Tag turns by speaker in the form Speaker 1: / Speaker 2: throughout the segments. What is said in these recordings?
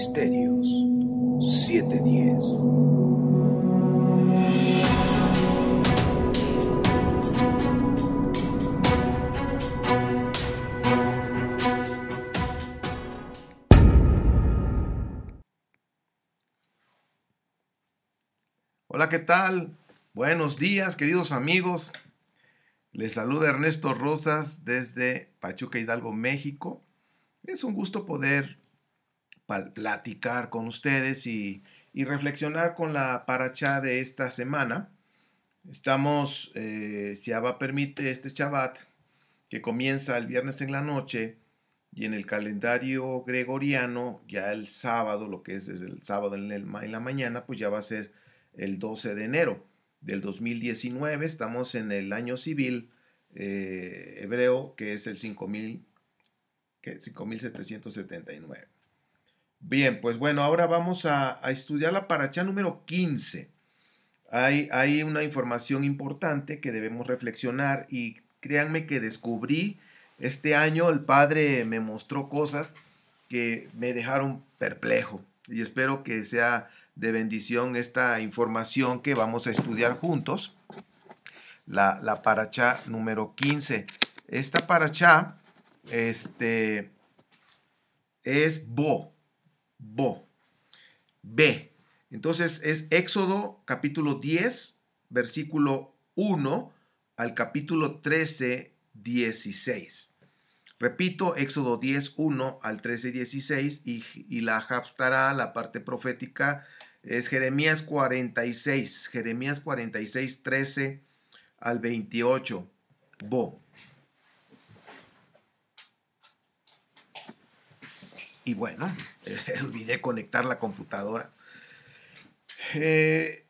Speaker 1: Misterios 710. Hola, ¿qué tal? Buenos días, queridos amigos. Les saluda Ernesto Rosas desde Pachuca Hidalgo, México. Es un gusto poder platicar con ustedes y, reflexionar con la paracha de esta semana. Estamos, eh, si Abba permite, este Shabbat que comienza el viernes en la noche y en el calendario gregoriano, ya el sábado, lo que es desde el sábado en, la mañana, pues ya va a ser el 12 de enero del 2019. Estamos en el año civil eh, hebreo, que es el 5.779. Bien, pues bueno, ahora vamos a, estudiar la paracha número 15. Hay, hay, una información importante que debemos reflexionar y créanme que descubrí este año, el padre me mostró cosas que me dejaron perplejo y espero que sea de bendición esta información que vamos a estudiar juntos, la, la paracha número 15. Esta paracha este, es Bo, bo. B. Entonces es Éxodo capítulo 10, versículo 1 al capítulo 13, 16. Repito, Éxodo 10, 1 al 13, 16 y, la habstará la parte profética, es Jeremías 46, Jeremías 46, 13 al 28. Bo. y bueno, olvidé conectar la computadora. Eh,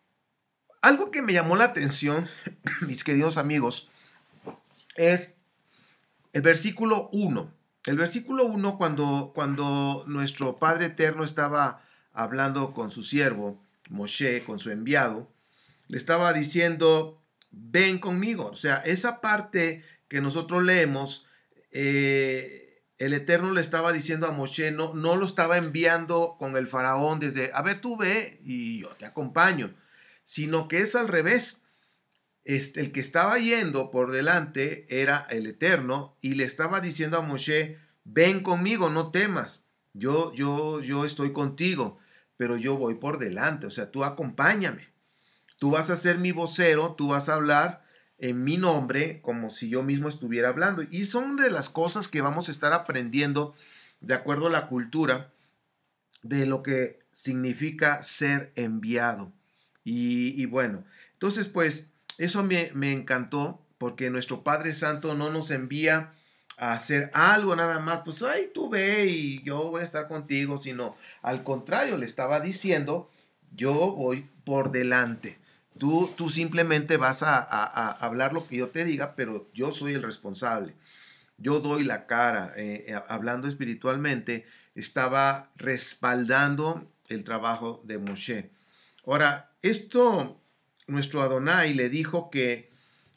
Speaker 1: algo que me llamó la atención, mis queridos amigos, es el versículo 1. El versículo 1, cuando, cuando nuestro Padre Eterno estaba hablando con su siervo, Moshe, con su enviado, le estaba diciendo, ven conmigo. O sea, esa parte que nosotros leemos, eh, el Eterno le estaba diciendo a Moshe, no, lo estaba enviando con el faraón desde, a ver, tú ve y yo te acompaño, sino que es al revés. Este, el que estaba yendo por delante era el Eterno y le estaba diciendo a Moshe, ven conmigo, no temas, yo, yo, yo estoy contigo, pero yo voy por delante, o sea, tú acompáñame, tú vas a ser mi vocero, tú vas a hablar en mi nombre como si yo mismo estuviera hablando. Y son de las cosas que vamos a estar aprendiendo de acuerdo a la cultura de lo que significa ser enviado. Y, bueno, entonces pues eso me, me encantó porque nuestro Padre Santo no nos envía a hacer algo nada más, pues ay, tú ve y yo voy a estar contigo, sino al contrario, le estaba diciendo, yo voy por delante. Tú, simplemente vas a, hablar lo que yo te diga, pero yo soy el responsable. Yo doy la cara. Eh, eh, hablando espiritualmente, estaba respaldando el trabajo de Moshe. Ahora, esto, nuestro Adonai le dijo que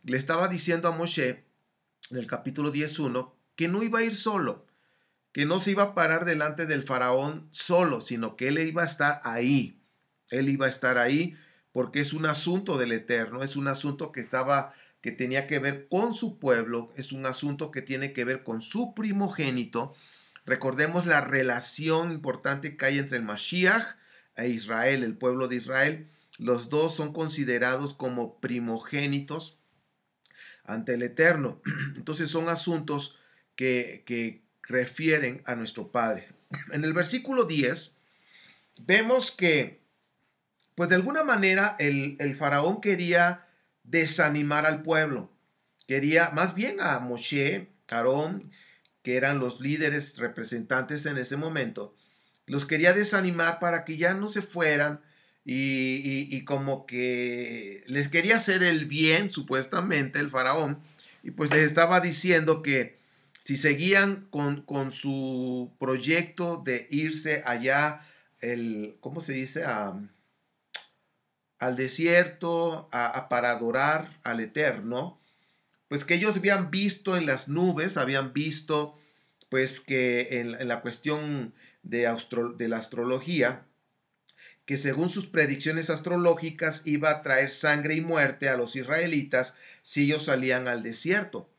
Speaker 1: le estaba diciendo a Moshe en el capítulo 10.1 que no iba a ir solo, que no se iba a parar delante del faraón solo, sino que él iba a estar ahí. Él iba a estar ahí porque es un asunto del Eterno, es un asunto que estaba que tenía que ver con su pueblo, es un asunto que tiene que ver con su primogénito. Recordemos la relación importante que hay entre el Mashiach e Israel, el pueblo de Israel. Los dos son considerados como primogénitos ante el Eterno. Entonces son asuntos que, que refieren a nuestro Padre. En el versículo 10 vemos que pues de alguna manera el, faraón quería desanimar al pueblo. Quería más bien a Moshe, Aarón, que eran los líderes representantes en ese momento, los quería desanimar para que ya no se fueran y, como que les quería hacer el bien, supuestamente, el faraón, y pues les estaba diciendo que si seguían con, su proyecto de irse allá, el, ¿cómo se dice? al desierto a, para adorar al Eterno, pues que ellos habían visto en las nubes, habían visto pues que en, la cuestión de, de la astrología, que según sus predicciones astrológicas iba a traer sangre y muerte a los israelitas si ellos salían al desierto.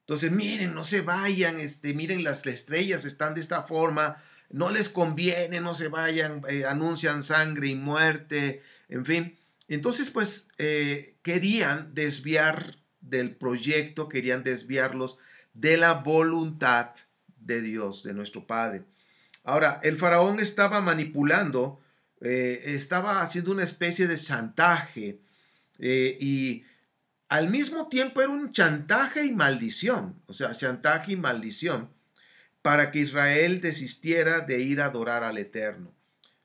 Speaker 1: Entonces, miren, no se vayan, este, miren, las estrellas están de esta forma, no les conviene, no se vayan, eh, anuncian sangre y muerte, en fin, entonces pues eh, querían desviar del proyecto, querían desviarlos de la voluntad de Dios, de nuestro Padre. Ahora, el faraón estaba manipulando, eh, estaba haciendo una especie de chantaje eh, y al mismo tiempo era un chantaje y maldición, o sea, chantaje y maldición para que Israel desistiera de ir a adorar al Eterno.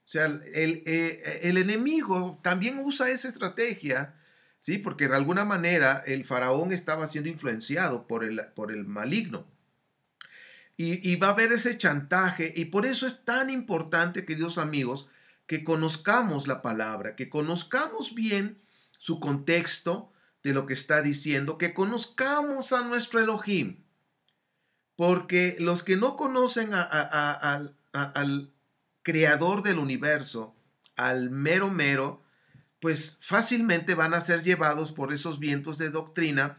Speaker 1: O sea, eh, el, enemigo también usa esa estrategia, ¿sí? Porque de alguna manera el faraón estaba siendo influenciado por el, por el maligno. Y, va a haber ese chantaje. Y por eso es tan importante, queridos amigos, que conozcamos la palabra, que conozcamos bien su contexto de lo que está diciendo, que conozcamos a nuestro Elohim. Porque los que no conocen al, creador del universo al mero mero, pues fácilmente van a ser llevados por esos vientos de doctrina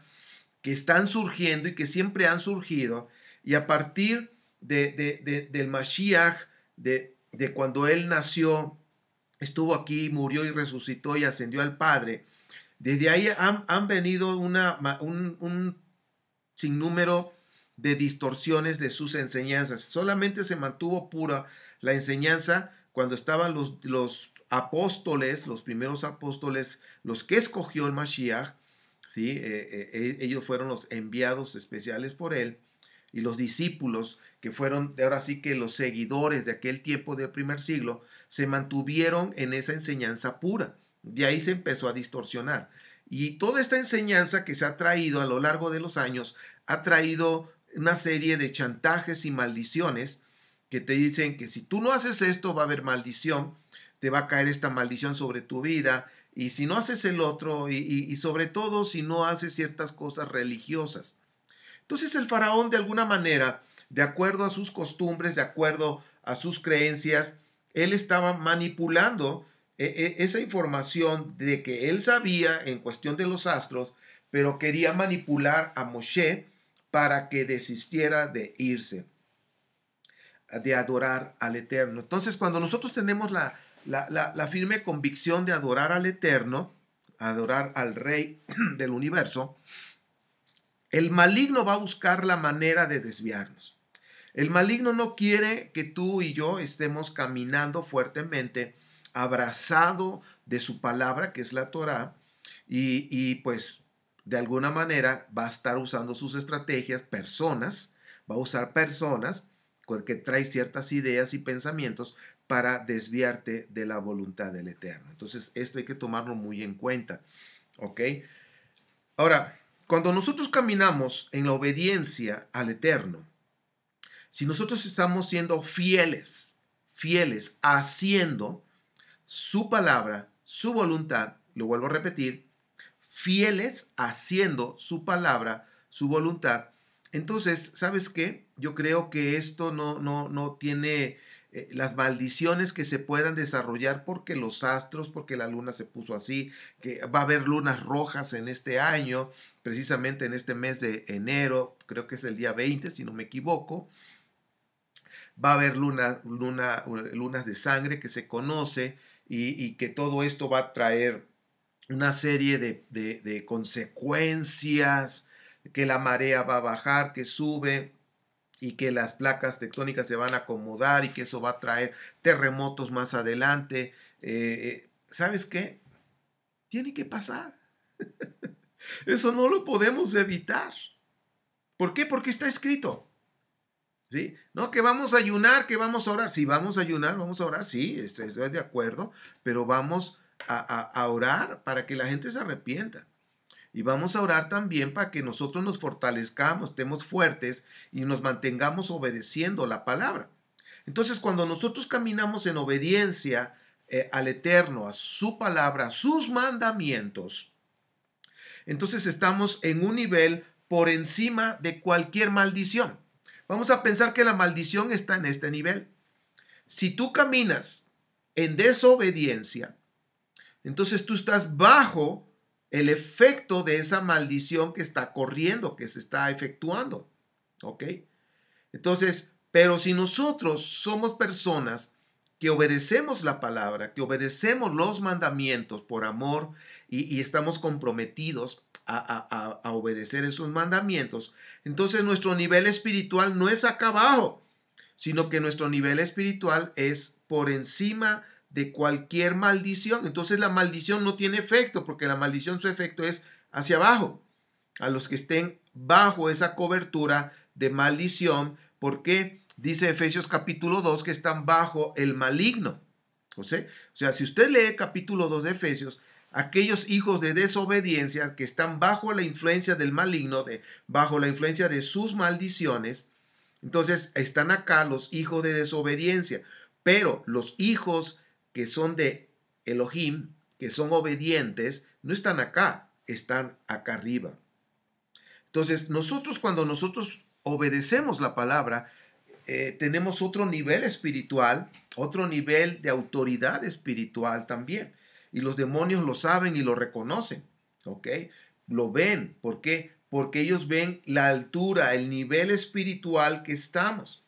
Speaker 1: que están surgiendo y que siempre han surgido. Y a partir de, del Mashiach, de, de cuando él nació, estuvo aquí, murió y resucitó y ascendió al Padre, desde ahí han, venido una, un, un, sinnúmero de distorsiones de sus enseñanzas. Solamente se mantuvo pura la enseñanza cuando estaban los, los apóstoles, los primeros apóstoles, los que escogió el Mashiach, ¿sí? Eh, eh, eh, ellos fueron los enviados especiales por él, y los discípulos, que fueron ahora sí que los seguidores de aquel tiempo del primer siglo, se mantuvieron en esa enseñanza pura. De ahí se empezó a distorsionar. Y toda esta enseñanza que se ha traído a lo largo de los años ha traído una serie de chantajes y maldiciones que te dicen que si tú no haces esto va a haber maldición, te va a caer esta maldición sobre tu vida, y si no haces el otro, y, sobre todo si no haces ciertas cosas religiosas. Entonces el faraón de alguna manera, de acuerdo a sus costumbres, de acuerdo a sus creencias, él estaba manipulando eh, eh, esa información de que él sabía en cuestión de los astros, pero quería manipular a Moshe para que desistiera de irse de adorar al Eterno. Entonces, cuando nosotros tenemos la, firme convicción de adorar al Eterno, adorar al Rey del universo, el maligno va a buscar la manera de desviarnos. El maligno no quiere que tú y yo estemos caminando fuertemente, abrazado de su palabra, que es la Torah, y, y pues de alguna manera va a estar usando sus estrategias, personas, va a usar personas que trae ciertas ideas y pensamientos para desviarte de la voluntad del Eterno. Entonces, esto hay que tomarlo muy en cuenta. ¿Ok? Ahora, cuando nosotros caminamos en la obediencia al Eterno, si nosotros estamos siendo fieles, fieles, haciendo su palabra, su voluntad, lo vuelvo a repetir, fieles haciendo su palabra, su voluntad, entonces, ¿sabes qué? yo creo que esto no, no, no tiene eh, las maldiciones que se puedan desarrollar porque los astros, porque la luna se puso así, que va a haber lunas rojas en este año, precisamente en este mes de enero, creo que es el día 20, si no me equivoco. Va a haber eh, lunas de sangre que se conoce y, que todo esto va a traer una serie de consecuencias, que la marea va a bajar, que sube, y que las placas tectónicas se van a acomodar y que eso va a traer terremotos más adelante. Eh, eh, ¿Sabes qué? Tiene que pasar. eso no lo podemos evitar. ¿Por qué? Porque está escrito. ¿Sí? No, que vamos a ayunar, que vamos a orar. Si vamos a ayunar, vamos a orar, sí, estoy, de acuerdo, pero vamos a orar para que la gente se arrepienta. Y vamos a orar también para que nosotros nos fortalezcamos, estemos fuertes y nos mantengamos obedeciendo la palabra. Entonces, cuando nosotros caminamos en obediencia eh, al Eterno, a su palabra, a sus mandamientos, entonces estamos en un nivel por encima de cualquier maldición. Vamos a pensar que la maldición está en este nivel. Si tú caminas en desobediencia, entonces tú estás bajo el efecto de esa maldición que está corriendo, que se está efectuando. ¿Ok? Entonces, pero si nosotros somos personas que obedecemos la palabra, que obedecemos los mandamientos por amor y, estamos comprometidos a, obedecer esos mandamientos, entonces nuestro nivel espiritual no es acá abajo, sino que nuestro nivel espiritual es por encima de de cualquier maldición. Entonces la maldición no tiene efecto, porque la maldición su efecto es hacia abajo, a los que estén bajo esa cobertura de maldición, porque dice Efesios capítulo 2 que están bajo el maligno. O sea, si usted lee capítulo 2 de Efesios, aquellos hijos de desobediencia que están bajo la influencia del maligno, de, bajo la influencia de sus maldiciones, entonces están acá los hijos de desobediencia, pero los hijos que son de Elohim, que son obedientes, no están acá, están acá arriba. Entonces, nosotros cuando nosotros obedecemos la palabra, eh, tenemos otro nivel espiritual, otro nivel de autoridad espiritual también. Y los demonios lo saben y lo reconocen, ¿ok? Lo ven, ¿por qué? Porque ellos ven la altura, el nivel espiritual que estamos.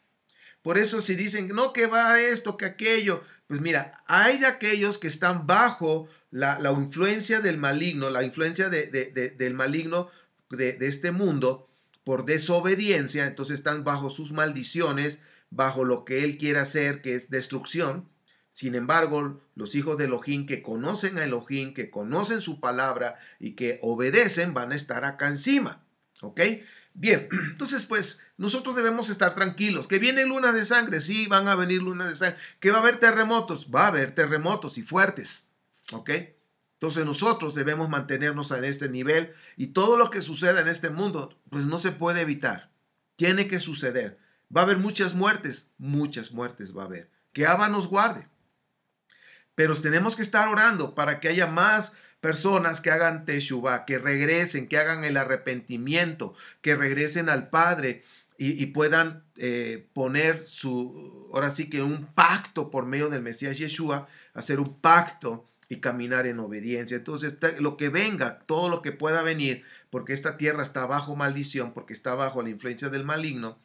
Speaker 1: Por eso si dicen, no, que va esto, que aquello, pues mira, hay de aquellos que están bajo la, influencia del maligno, la influencia del maligno de, este mundo por desobediencia, entonces están bajo sus maldiciones, bajo lo que él quiere hacer, que es destrucción. Sin embargo, los hijos de Elohim que conocen a Elohim, que conocen su palabra y que obedecen, van a estar acá encima. ¿Ok? Bien, entonces pues nosotros debemos estar tranquilos. Que vienen luna de sangre, sí, van a venir lunas de sangre. Que va a haber terremotos, va a haber terremotos y fuertes. ¿Ok? Entonces nosotros debemos mantenernos en este nivel y todo lo que suceda en este mundo, pues no se puede evitar. Tiene que suceder. Va a haber muchas muertes, muchas muertes va a haber. Que Abba nos guarde. Pero tenemos que estar orando para que haya más Personas que hagan Teshuvah, que regresen, que hagan el arrepentimiento, que regresen al Padre y, puedan eh, poner su, ahora sí que un pacto por medio del Mesías Yeshua, hacer un pacto y caminar en obediencia. Entonces, lo que venga, todo lo que pueda venir, porque esta tierra está bajo maldición, porque está bajo la influencia del maligno,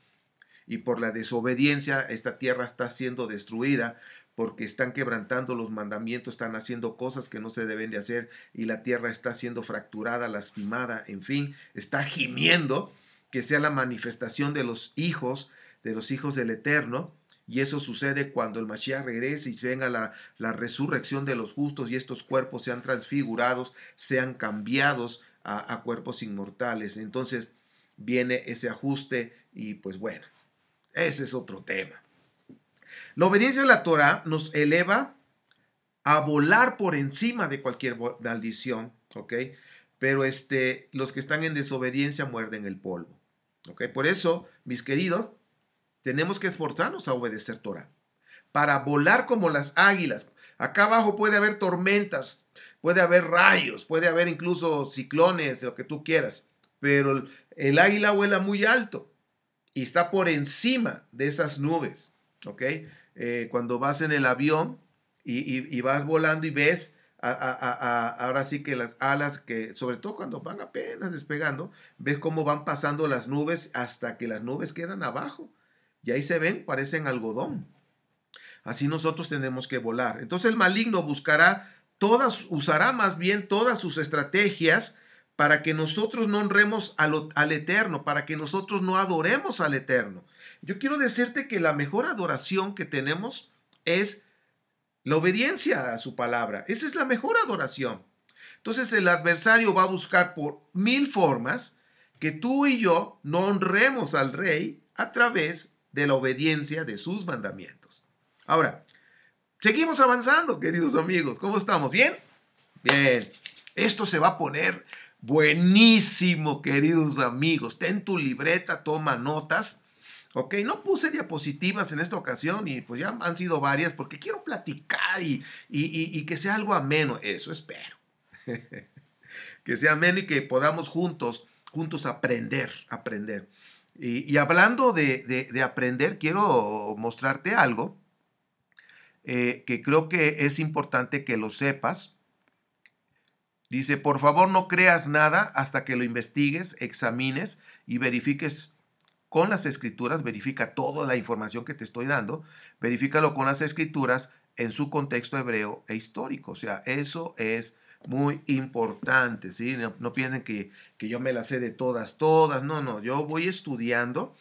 Speaker 1: y por la desobediencia esta tierra está siendo destruida, porque están quebrantando los mandamientos, están haciendo cosas que no se deben de hacer y la tierra está siendo fracturada, lastimada, en fin, está gimiendo que sea la manifestación de los hijos, de los hijos del Eterno. Y eso sucede cuando el Mashiach regrese y venga la, resurrección de los justos y estos cuerpos sean transfigurados, sean cambiados a cuerpos inmortales. Entonces viene ese ajuste y pues bueno, ese es otro tema. La obediencia a la Torá nos eleva a volar por encima de cualquier maldición, ¿ok? Pero este, los que están en desobediencia muerden el polvo, ¿ok? Por eso, mis queridos, tenemos que esforzarnos a obedecer Torá para volar como las águilas. Acá abajo puede haber tormentas, puede haber rayos, puede haber incluso ciclones, lo que tú quieras, pero el águila vuela muy alto y está por encima de esas nubes, ¿ok? Eh, cuando vas en el avión y, vas volando y ves ahora sí que las alas, que sobre todo cuando van apenas despegando, ves cómo van pasando las nubes hasta que las nubes quedan abajo. Y ahí se ven, parecen algodón. Así nosotros tenemos que volar. Entonces el maligno buscará todas, usará más bien todas sus estrategias para que nosotros no honremos al Eterno, para que nosotros no adoremos al Eterno. Yo quiero decirte que la mejor adoración que tenemos es la obediencia a su palabra. Esa es la mejor adoración. Entonces el adversario va a buscar por mil formas que tú y yo no honremos al rey a través de la obediencia de sus mandamientos. Ahora, seguimos avanzando, queridos amigos. ¿Cómo estamos? ¿Bien? Bien. Esto se va a poner buenísimo, queridos amigos. Ten tu libreta, toma notas Ok, no puse diapositivas en esta ocasión y pues ya han sido varias porque quiero platicar y, que sea algo ameno. Eso espero. que sea ameno y que podamos juntos, juntos aprender, aprender. Y, hablando de, aprender, quiero mostrarte algo eh, que creo que es importante que lo sepas. Dice, por favor no creas nada hasta que lo investigues, examines y verifiques con las escrituras, verifica toda la información que te estoy dando, verifícalo con las escrituras en su contexto hebreo e histórico. O sea, eso es muy importante, ¿sí? No, piensen que, que, yo me la sé de todas, todas, no, no, yo voy estudiando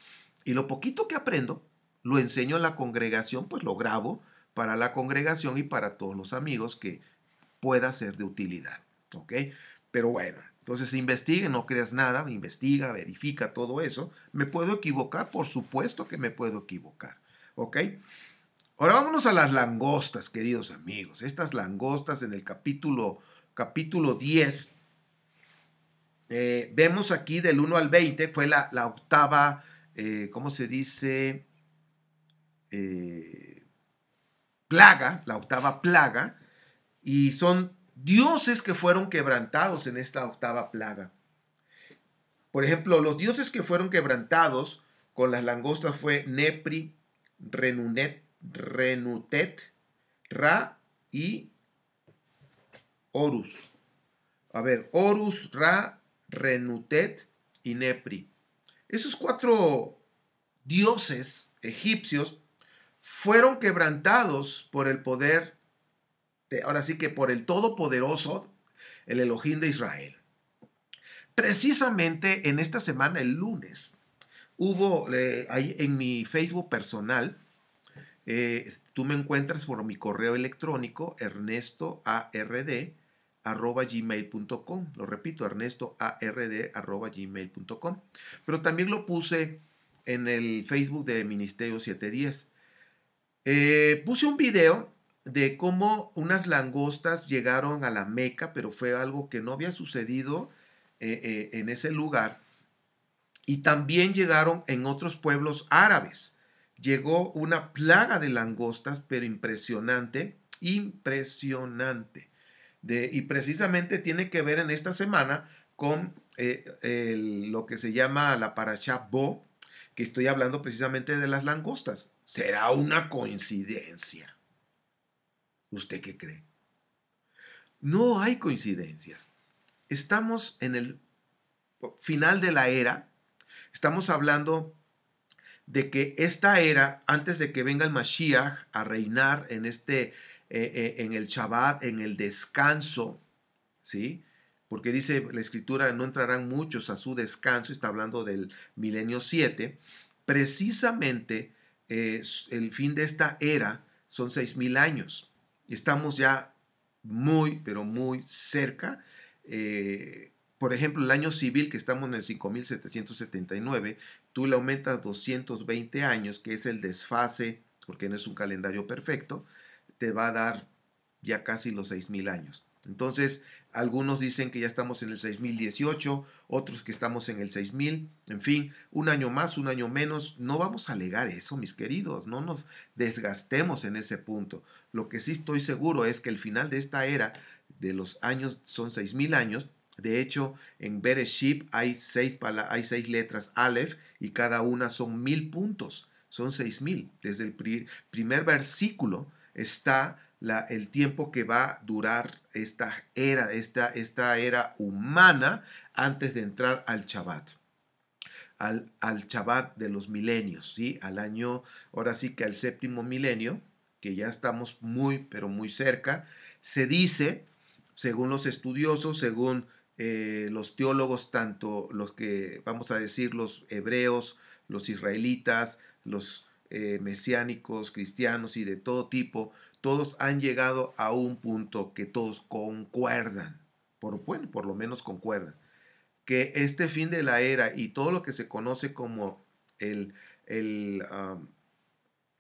Speaker 1: y lo poquito que aprendo lo enseño a la congregación, pues lo grabo para la congregación y para todos los amigos que pueda ser de utilidad, ¿ok? Pero bueno, entonces investigue, no creas nada, investiga, verifica todo eso. ¿Me puedo equivocar? Por supuesto que me puedo equivocar. ¿Ok? Ahora vámonos a las langostas, queridos amigos. Estas langostas en el capítulo, capítulo 10. Eh, vemos aquí del 1 al 20, fue la, octava, eh, ¿cómo se dice? Eh, plaga, la octava plaga. Y son dioses que fueron quebrantados en esta octava plaga. Por ejemplo, los dioses que fueron quebrantados con las langostas fue Nepri, Renunet, Renutet, Ra y Horus. A ver, Horus, Ra, Renutet y Nepri. Esos cuatro dioses egipcios fueron quebrantados por el poder este, ahora sí que por el Todopoderoso, el Elohim de Israel. Precisamente en esta semana, el lunes, hubo eh, en mi Facebook personal, eh, tú me encuentras por mi correo electrónico ernestoard lo repito, ernestoard pero también lo puse en el Facebook de Ministerio 710. Eh, puse un video de cómo unas langostas llegaron a la Meca, pero fue algo que no había sucedido eh, eh, en ese lugar. Y también llegaron en otros pueblos árabes. Llegó una plaga de langostas, pero impresionante, impresionante. De, y precisamente tiene que ver en esta semana con eh, lo que se llama la parasha Bo, que estoy hablando precisamente de las langostas. Será una coincidencia. ¿Usted qué cree? No hay coincidencias. Estamos en el final de la era. Estamos hablando de que esta era, antes de que venga el Mashiach a reinar en este, eh, eh, en el Shabbat, en el descanso, ¿sí? Porque dice la escritura, no entrarán muchos a su descanso, está hablando del milenio 7, precisamente eh, el fin de esta era son 6.000 años. Estamos ya muy, pero muy cerca. Eh, por ejemplo, el año civil, que estamos en el 5779, tú le aumentas 220 años, que es el desfase, porque no es un calendario perfecto, te va a dar ya casi los 6000 años. Entonces, algunos dicen que ya estamos en el 6018, otros que estamos en el 6000, en fin, un año más, un año menos. No vamos a alegar eso, mis queridos, no nos desgastemos en ese punto. Lo que sí estoy seguro es que el final de esta era de los años son 6000 años. De hecho, en Bereshit hay seis, hay letras Aleph y cada una son mil puntos, son 6.000. Desde el primer versículo está el tiempo que va a durar esta era, esta, esta era humana antes de entrar al Shabbat. Al, al Shabbat de los milenios, ¿sí? Al año, ahora sí que al séptimo milenio, que ya estamos muy, pero muy cerca, se dice, según los estudiosos, según eh, los teólogos, tanto los que, vamos a decir, los hebreos, los israelitas, los eh, mesiánicos, cristianos y de todo tipo, todos han llegado a un punto que todos concuerdan, por, bueno, por lo menos concuerdan, que este fin de la era y todo lo que se conoce como el,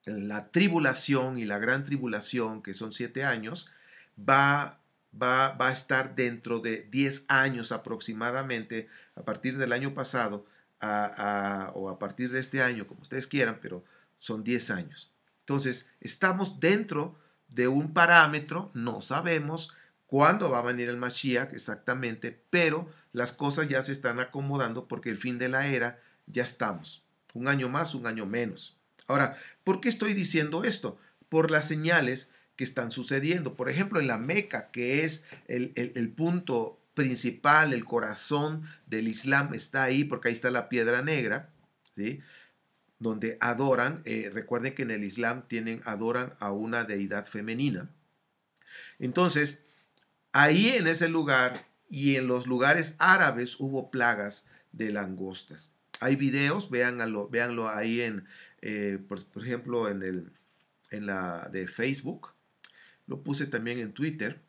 Speaker 1: la tribulación y la gran tribulación, que son siete años, va, va, va a estar dentro de diez años aproximadamente, a partir del año pasado o a partir de este año, como ustedes quieran, pero son diez años. Entonces, estamos dentro de un parámetro, no sabemos cuándo va a venir el Mashiach exactamente, pero las cosas ya se están acomodando porque el fin de la era ya estamos. Un año más, un año menos. Ahora, ¿por qué estoy diciendo esto? Por las señales que están sucediendo. Por ejemplo, en la Meca, que es el, punto principal, el corazón del Islam está ahí, porque ahí está la piedra negra, ¿sí? donde adoran, eh, recuerden que en el Islam tienen, adoran a una deidad femenina. Entonces, ahí en ese lugar y en los lugares árabes hubo plagas de langostas. Hay videos, véanlo, véanlo ahí en, eh, por, ejemplo, en, el, la de Facebook. Lo puse también en Twitter,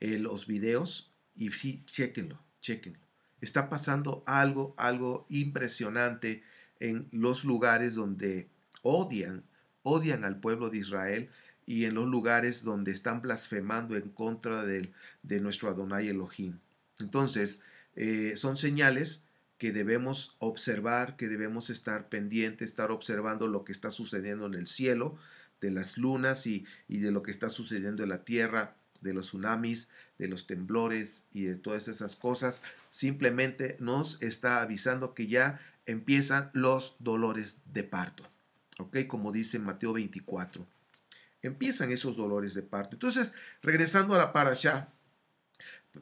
Speaker 1: eh, los videos, y sí, chequenlo, chequenlo. Está pasando algo, algo impresionante en los lugares donde odian, odian al pueblo de Israel y en los lugares donde están blasfemando en contra de, nuestro Adonai Elohim. Entonces, eh, son señales que debemos observar, que debemos estar pendientes, estar observando lo que está sucediendo en el cielo, de las lunas y, y de lo que está sucediendo en la tierra, de los tsunamis, de los temblores y de todas esas cosas. Simplemente nos está avisando que ya empiezan los dolores de parto. ¿Ok? Como dice Mateo 24. Empiezan esos dolores de parto. Entonces, regresando a la parasha,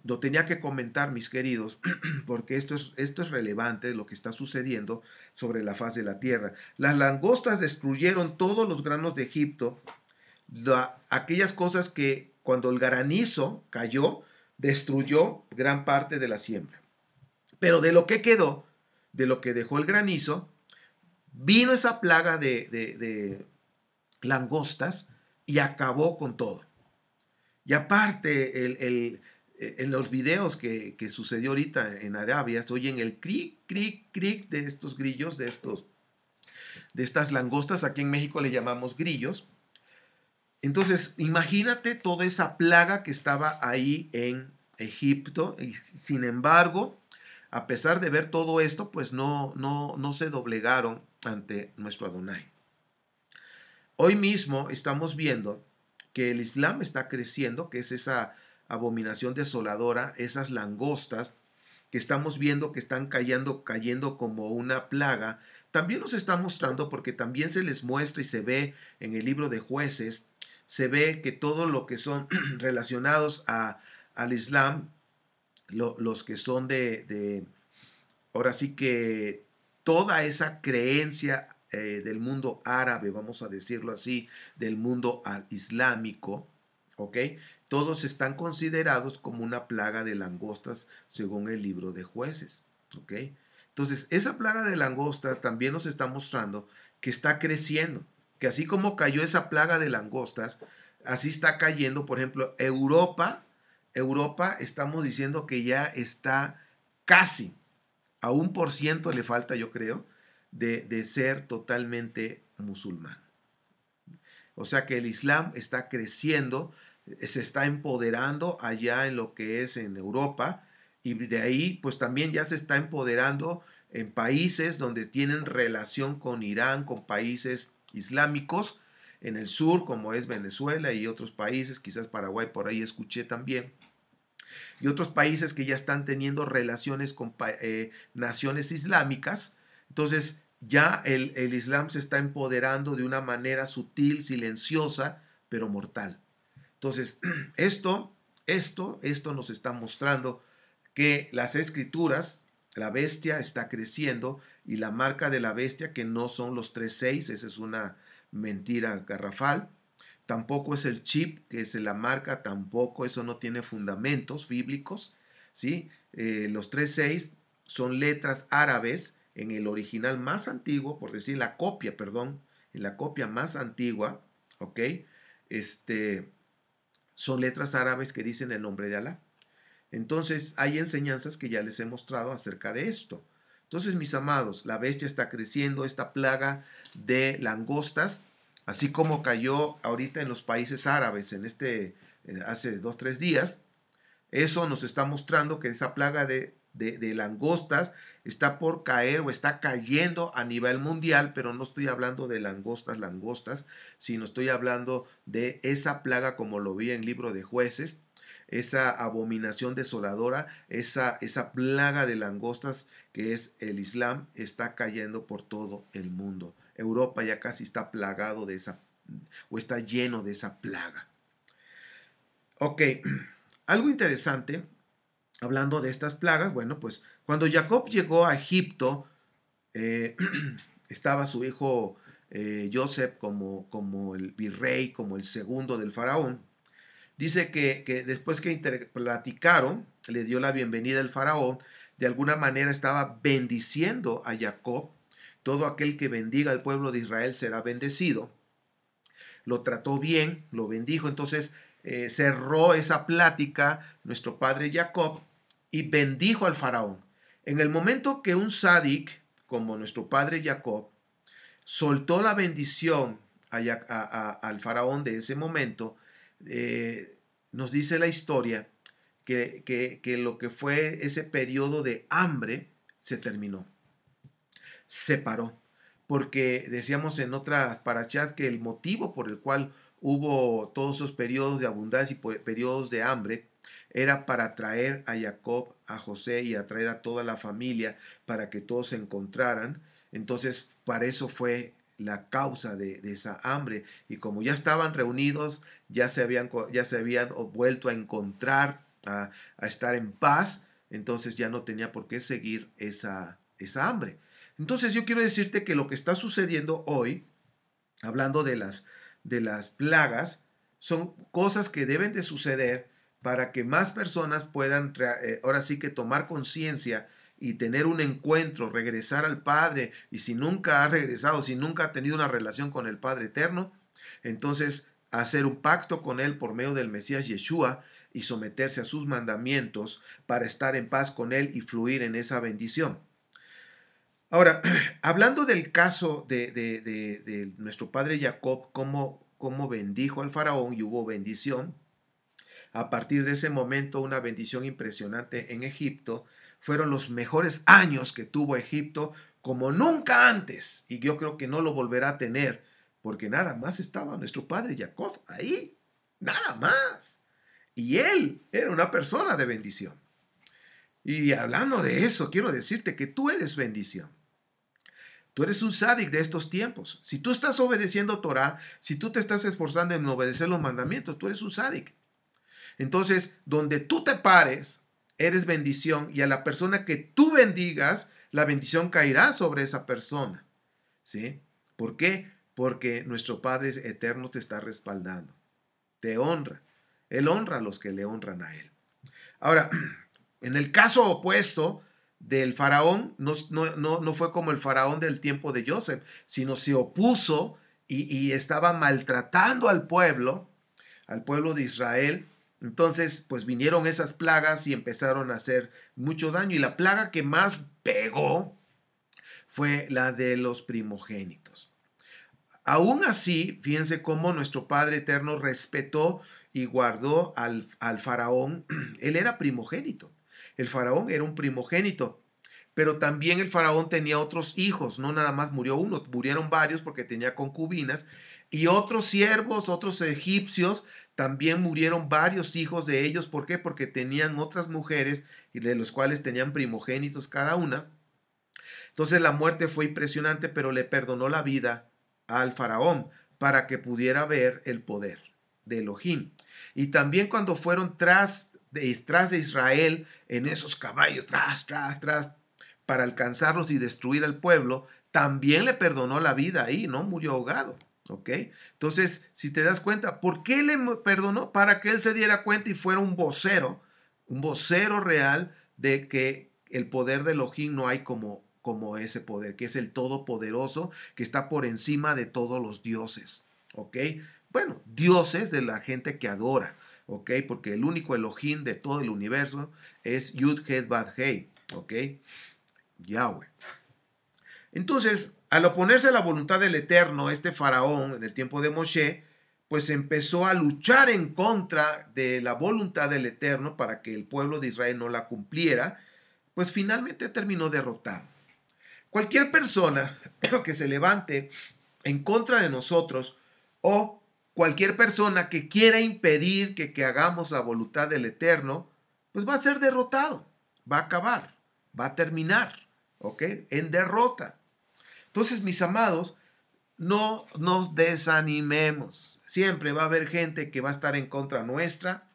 Speaker 1: lo tenía que comentar, mis queridos, porque esto es, esto es relevante, lo que está sucediendo sobre la faz de la tierra. Las langostas destruyeron todos los granos de Egipto, aquellas cosas que cuando el granizo cayó, destruyó gran parte de la siembra. Pero de lo que quedó, de lo que dejó el granizo, vino esa plaga de, langostas y acabó con todo. Y aparte, en los videos que, que, sucedió ahorita en Arabia, se oyen el cric, cric, cric de estos grillos, de, estos, de estas langostas. Aquí en México le llamamos grillos. Entonces, imagínate toda esa plaga que estaba ahí en Egipto. Y sin embargo, a pesar de ver todo esto, pues no, no, no se doblegaron ante nuestro Adonai. Hoy mismo estamos viendo que el Islam está creciendo, que es esa abominación desoladora, esas langostas que estamos viendo que están cayendo, cayendo como una plaga, también nos está mostrando porque también se les muestra y se ve en el libro de jueces, se ve que todo lo que son relacionados a, al Islam los que son de, ahora sí que toda esa creencia eh, del mundo árabe, vamos a decirlo así, del mundo islámico, ¿ok? Todos están considerados como una plaga de langostas según el libro de jueces, ¿ok? Entonces, esa plaga de langostas también nos está mostrando que está creciendo, que así como cayó esa plaga de langostas, así está cayendo, por ejemplo, Europa, Europa estamos diciendo que ya está casi a un por ciento le falta, yo creo, de, de ser totalmente musulmán. O sea que el Islam está creciendo, eh, se está empoderando allá en lo que es en Europa y de ahí pues también ya se está empoderando en países donde tienen relación con Irán, con países islámicos en el sur, como es Venezuela y otros países, quizás Paraguay por ahí escuché también, y otros países que ya están teniendo relaciones con eh, naciones islámicas. Entonces ya el, el Islam se está empoderando de una manera sutil, silenciosa, pero mortal. Entonces, esto, esto, esto nos está mostrando que las escrituras, la bestia está creciendo y la marca de la bestia, que no son los seis, esa es una mentira garrafal. Tampoco es el chip que se la marca, tampoco eso no tiene fundamentos bíblicos. ¿sí? Eh, los 3.6 son letras árabes en el original más antiguo, por decir la copia, perdón, en la copia más antigua, ¿ok? Este, son letras árabes que dicen el nombre de Alá. Entonces, hay enseñanzas que ya les he mostrado acerca de esto. Entonces, mis amados, la bestia está creciendo, esta plaga de langostas, así como cayó ahorita en los países árabes en este, eh, hace dos, tres días. Eso nos está mostrando que esa plaga de, de langostas está por caer o está cayendo a nivel mundial, pero no estoy hablando de langostas, langostas, sino estoy hablando de esa plaga como lo vi en libro de jueces, esa abominación desoladora, esa, esa plaga de langostas que es el Islam, está cayendo por todo el mundo. Europa ya casi está plagado de esa, o está lleno de esa plaga. Ok, algo interesante, hablando de estas plagas, bueno, pues cuando Jacob llegó a Egipto, eh, estaba su hijo eh, Joseph como, como el virrey, como el segundo del faraón. Dice que, después que platicaron, le dio la bienvenida el faraón, de alguna manera estaba bendiciendo a Jacob. Todo aquel que bendiga al pueblo de Israel será bendecido. Lo trató bien, lo bendijo. Entonces eh, cerró esa plática nuestro padre Jacob y bendijo al faraón. En el momento que un sádic, como nuestro padre Jacob, soltó la bendición al faraón de ese momento, eh, nos dice la historia que, que, lo que fue ese periodo de hambre se terminó, se paró, porque decíamos en otras parachas que el motivo por el cual hubo todos esos periodos de abundancia y periodos de hambre era para traer a Jacob, a José y atraer a toda la familia para que todos se encontraran. Entonces, para eso fue la causa de, esa hambre. Y como ya estaban reunidos, ya se habían, ya se habían vuelto a encontrar, a, estar en paz, entonces ya no tenía por qué seguir esa, esa hambre. Entonces yo quiero decirte que lo que está sucediendo hoy, hablando de las, de las plagas, son cosas que deben de suceder para que más personas puedan, eh, ahora sí que tomar conciencia y tener un encuentro, regresar al Padre, y si nunca ha regresado, si nunca ha tenido una relación con el Padre Eterno, entonces hacer un pacto con Él por medio del Mesías Yeshua y someterse a sus mandamientos para estar en paz con Él y fluir en esa bendición. Ahora, hablando del caso de, nuestro padre Jacob, cómo, cómo bendijo al faraón y hubo bendición, a partir de ese momento una bendición impresionante en Egipto, fueron los mejores años que tuvo Egipto como nunca antes. Y yo creo que no lo volverá a tener, porque nada más estaba nuestro padre Jacob ahí, nada más. Y él era una persona de bendición. Y hablando de eso, quiero decirte que tú eres bendición. Tú eres un sádic de estos tiempos. Si tú estás obedeciendo Torah, si tú te estás esforzando en obedecer los mandamientos, tú eres un sádic. Entonces, donde tú te pares, eres bendición y a la persona que tú bendigas, la bendición caerá sobre esa persona. ¿Sí? ¿Por qué? Porque nuestro Padre eterno te está respaldando. Te honra. Él honra a los que le honran a Él. Ahora, en el caso opuesto del faraón, no, fue como el faraón del tiempo de Joseph, sino se opuso y, y estaba maltratando al pueblo, al pueblo de Israel, entonces, pues vinieron esas plagas y empezaron a hacer mucho daño. Y la plaga que más pegó fue la de los primogénitos. Aún así, fíjense cómo nuestro Padre Eterno respetó y guardó al, al faraón. Él era primogénito. El faraón era un primogénito pero también el faraón tenía otros hijos, no nada más murió uno, murieron varios porque tenía concubinas, y otros siervos, otros egipcios también murieron varios hijos de ellos. ¿Por qué? Porque tenían otras mujeres y de los cuales tenían primogénitos cada una. Entonces la muerte fue impresionante, pero le perdonó la vida al faraón para que pudiera ver el poder de Elohim. Y también cuando fueron tras de, tras de Israel en esos caballos, tras, tras, tras, para alcanzarlos y destruir al pueblo, también le perdonó la vida ahí, no murió ahogado. ¿Ok? Entonces, si te das cuenta, ¿por qué le perdonó? Para que él se diera cuenta y fuera un vocero, un vocero real de que el poder de Elohim no hay como, como ese poder, que es el todopoderoso, que está por encima de todos los dioses. ¿Ok? Bueno, dioses de la gente que adora. ¿Ok? Porque el único Elohim de todo el universo es yud hed bad ok Yahweh. Entonces, al oponerse a la voluntad del Eterno, este faraón, en el tiempo de Moshe, pues empezó a luchar en contra de la voluntad del Eterno para que el pueblo de Israel no la cumpliera, pues finalmente terminó derrotado. Cualquier persona que se levante en contra de nosotros o cualquier persona que quiera impedir que, hagamos la voluntad del Eterno, pues va a ser derrotado, va a acabar, va a terminar, ¿ok? En derrota. Entonces, mis amados, no nos desanimemos. Siempre va a haber gente que va a estar en contra nuestra,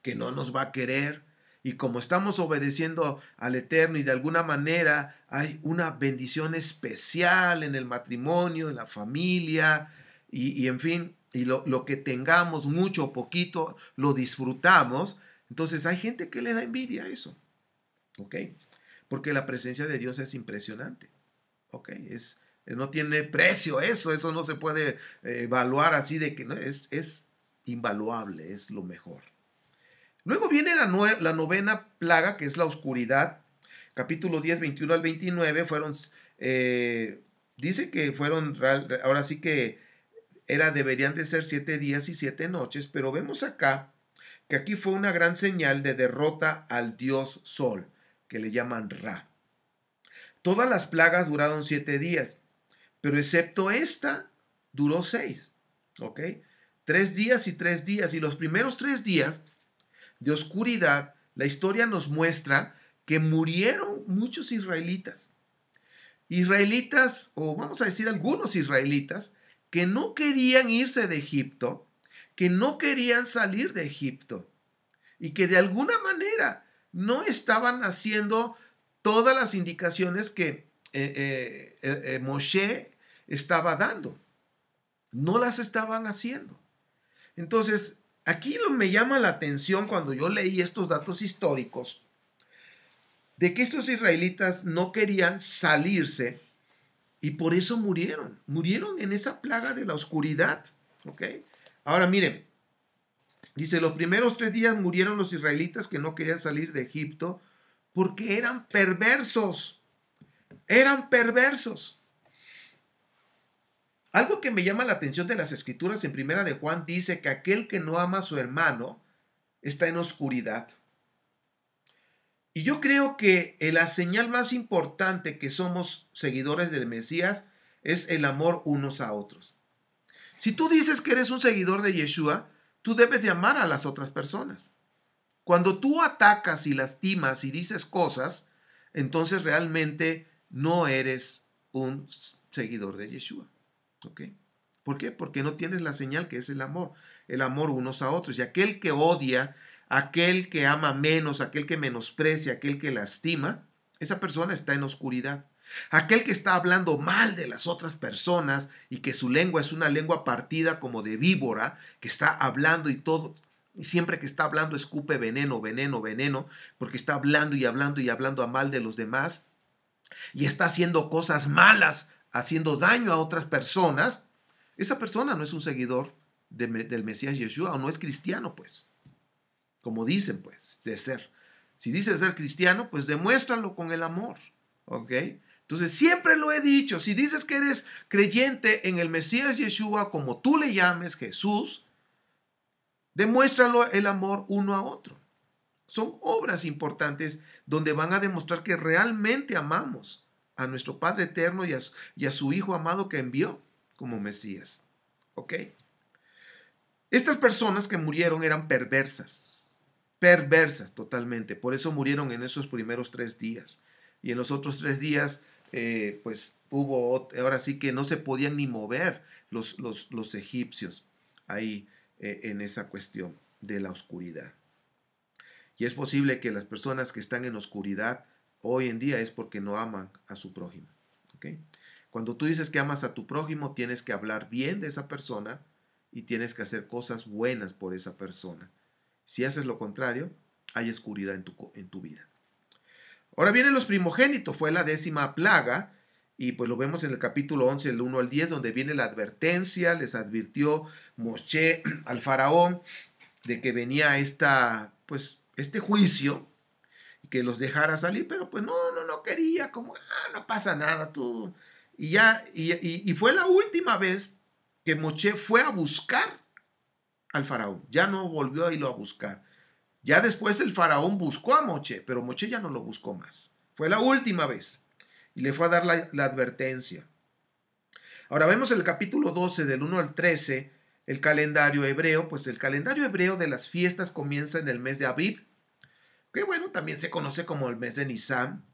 Speaker 1: que no nos va a querer. Y como estamos obedeciendo al Eterno y de alguna manera hay una bendición especial en el matrimonio, en la familia y, en fin, y lo, lo que tengamos mucho o poquito, lo disfrutamos. Entonces hay gente que le da envidia a eso. ¿Ok? Porque la presencia de Dios es impresionante. Ok, es, no tiene precio eso, eso no se puede eh, evaluar así de que no, es, es invaluable, es lo mejor. Luego viene la, la, novena plaga, que es la oscuridad. Capítulo 10, 21 al 29 fueron, eh, dice que fueron, ahora sí que era, deberían de ser siete días y siete noches, pero vemos acá que aquí fue una gran señal de derrota al dios sol, que le llaman Ra. Todas las plagas duraron siete días, pero excepto esta duró seis. ¿Ok? Tres días y tres días. Y los primeros tres días de oscuridad, la historia nos muestra que murieron muchos israelitas. Israelitas, o vamos a decir algunos israelitas, que no querían irse de Egipto, que no querían salir de Egipto y que de alguna manera no estaban haciendo todas las indicaciones que eh, eh, eh, Moshe estaba dando. No las estaban haciendo. Entonces, aquí lo, me llama la atención cuando yo leí estos datos históricos de que estos israelitas no querían salirse y por eso murieron. Murieron en esa plaga de la oscuridad. okay Ahora miren, dice, los primeros tres días murieron los israelitas que no querían salir de Egipto porque eran perversos, eran perversos. Algo que me llama la atención de las escrituras en primera de Juan dice que aquel que no ama a su hermano está en oscuridad. Y yo creo que eh, la señal más importante que somos seguidores del Mesías es el amor unos a otros. Si tú dices que eres un seguidor de Yeshua, tú debes de amar a las otras personas. Cuando tú atacas y lastimas y dices cosas, entonces realmente no eres un seguidor de Yeshua. ¿Ok? ¿Por qué? Porque no tienes la señal que es el amor, el amor unos a otros. Y aquel que odia, aquel que ama menos, aquel que menosprecia, aquel que lastima, esa persona está en oscuridad. Aquel que está hablando mal de las otras personas y que su lengua es una lengua partida como de víbora, que está hablando y todo, y siempre que está hablando escupe veneno, veneno, veneno, porque está hablando y hablando y hablando a mal de los demás. Y está haciendo cosas malas, haciendo daño a otras personas. Esa persona no es un seguidor del Mesías Yeshua o no es cristiano, pues. Como dicen, pues, de ser. Si dices ser cristiano, pues demuéstralo con el amor. ¿Ok? Entonces, siempre lo he dicho, si dices que eres creyente en el Mesías Yeshua, como tú le llames Jesús, Demuéstralo el amor uno a otro. Son obras importantes donde van a demostrar que realmente amamos a nuestro Padre Eterno y a, su Hijo amado que envió como Mesías. ¿Ok? Estas personas que murieron eran perversas, perversas totalmente. Por eso murieron en esos primeros tres días. Y en los otros tres días, eh, pues hubo, ahora sí que no se podían ni mover los, los egipcios ahí. Eh, en esa cuestión de la oscuridad. Y es posible que las personas que están en oscuridad hoy en día es porque no aman a su prójimo. Cuando tú dices que amas a tu prójimo, tienes que hablar bien de esa persona y tienes que hacer cosas buenas por esa persona. Si haces lo contrario, hay oscuridad en tu, en tu vida. Ahora vienen los primogénitos, fue la décima plaga y pues lo vemos en el capítulo 11, del 1 al 10, donde viene la advertencia, les advirtió Moshe al faraón de que venía esta, pues, este juicio y que los dejara salir, pero pues no, no, no quería, como, ah, no pasa nada, tú. Y ya, y, fue la última vez que Moshe fue a buscar al faraón, ya no volvió a irlo a buscar. Ya después el faraón buscó a Moche, pero Moche ya no lo buscó más. Fue la última vez y le fue a dar la, advertencia. Ahora vemos el capítulo 12 del 1 al 13, el calendario hebreo, pues el calendario hebreo de las fiestas comienza en el mes de Aviv, que bueno, también se conoce como el mes de Nisan,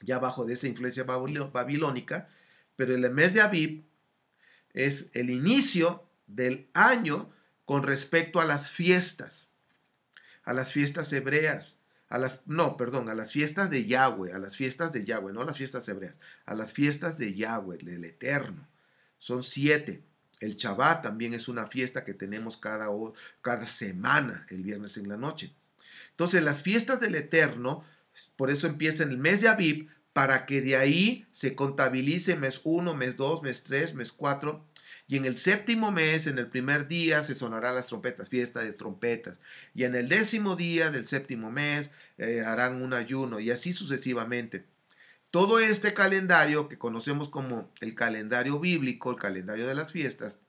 Speaker 1: ya bajo de esa influencia babilónica, pero el mes de abib es el inicio del año con respecto a las fiestas, a las fiestas hebreas a las, no, perdón, a las fiestas de Yahweh, a las fiestas de Yahweh, no a las fiestas hebreas, a las fiestas de Yahweh, del Eterno. Son siete. El Shabbat también es una fiesta que tenemos cada, cada semana, el viernes en la noche. Entonces, las fiestas del Eterno, por eso empieza en el mes de Aviv, para que de ahí se contabilice mes uno, mes dos, mes tres, mes cuatro... Y en el séptimo mes, en el primer día, se sonarán las trompetas, fiesta de trompetas. Y en el décimo día del séptimo mes eh, harán un ayuno y así sucesivamente. Todo este calendario que conocemos como el calendario bíblico, el calendario de las fiestas,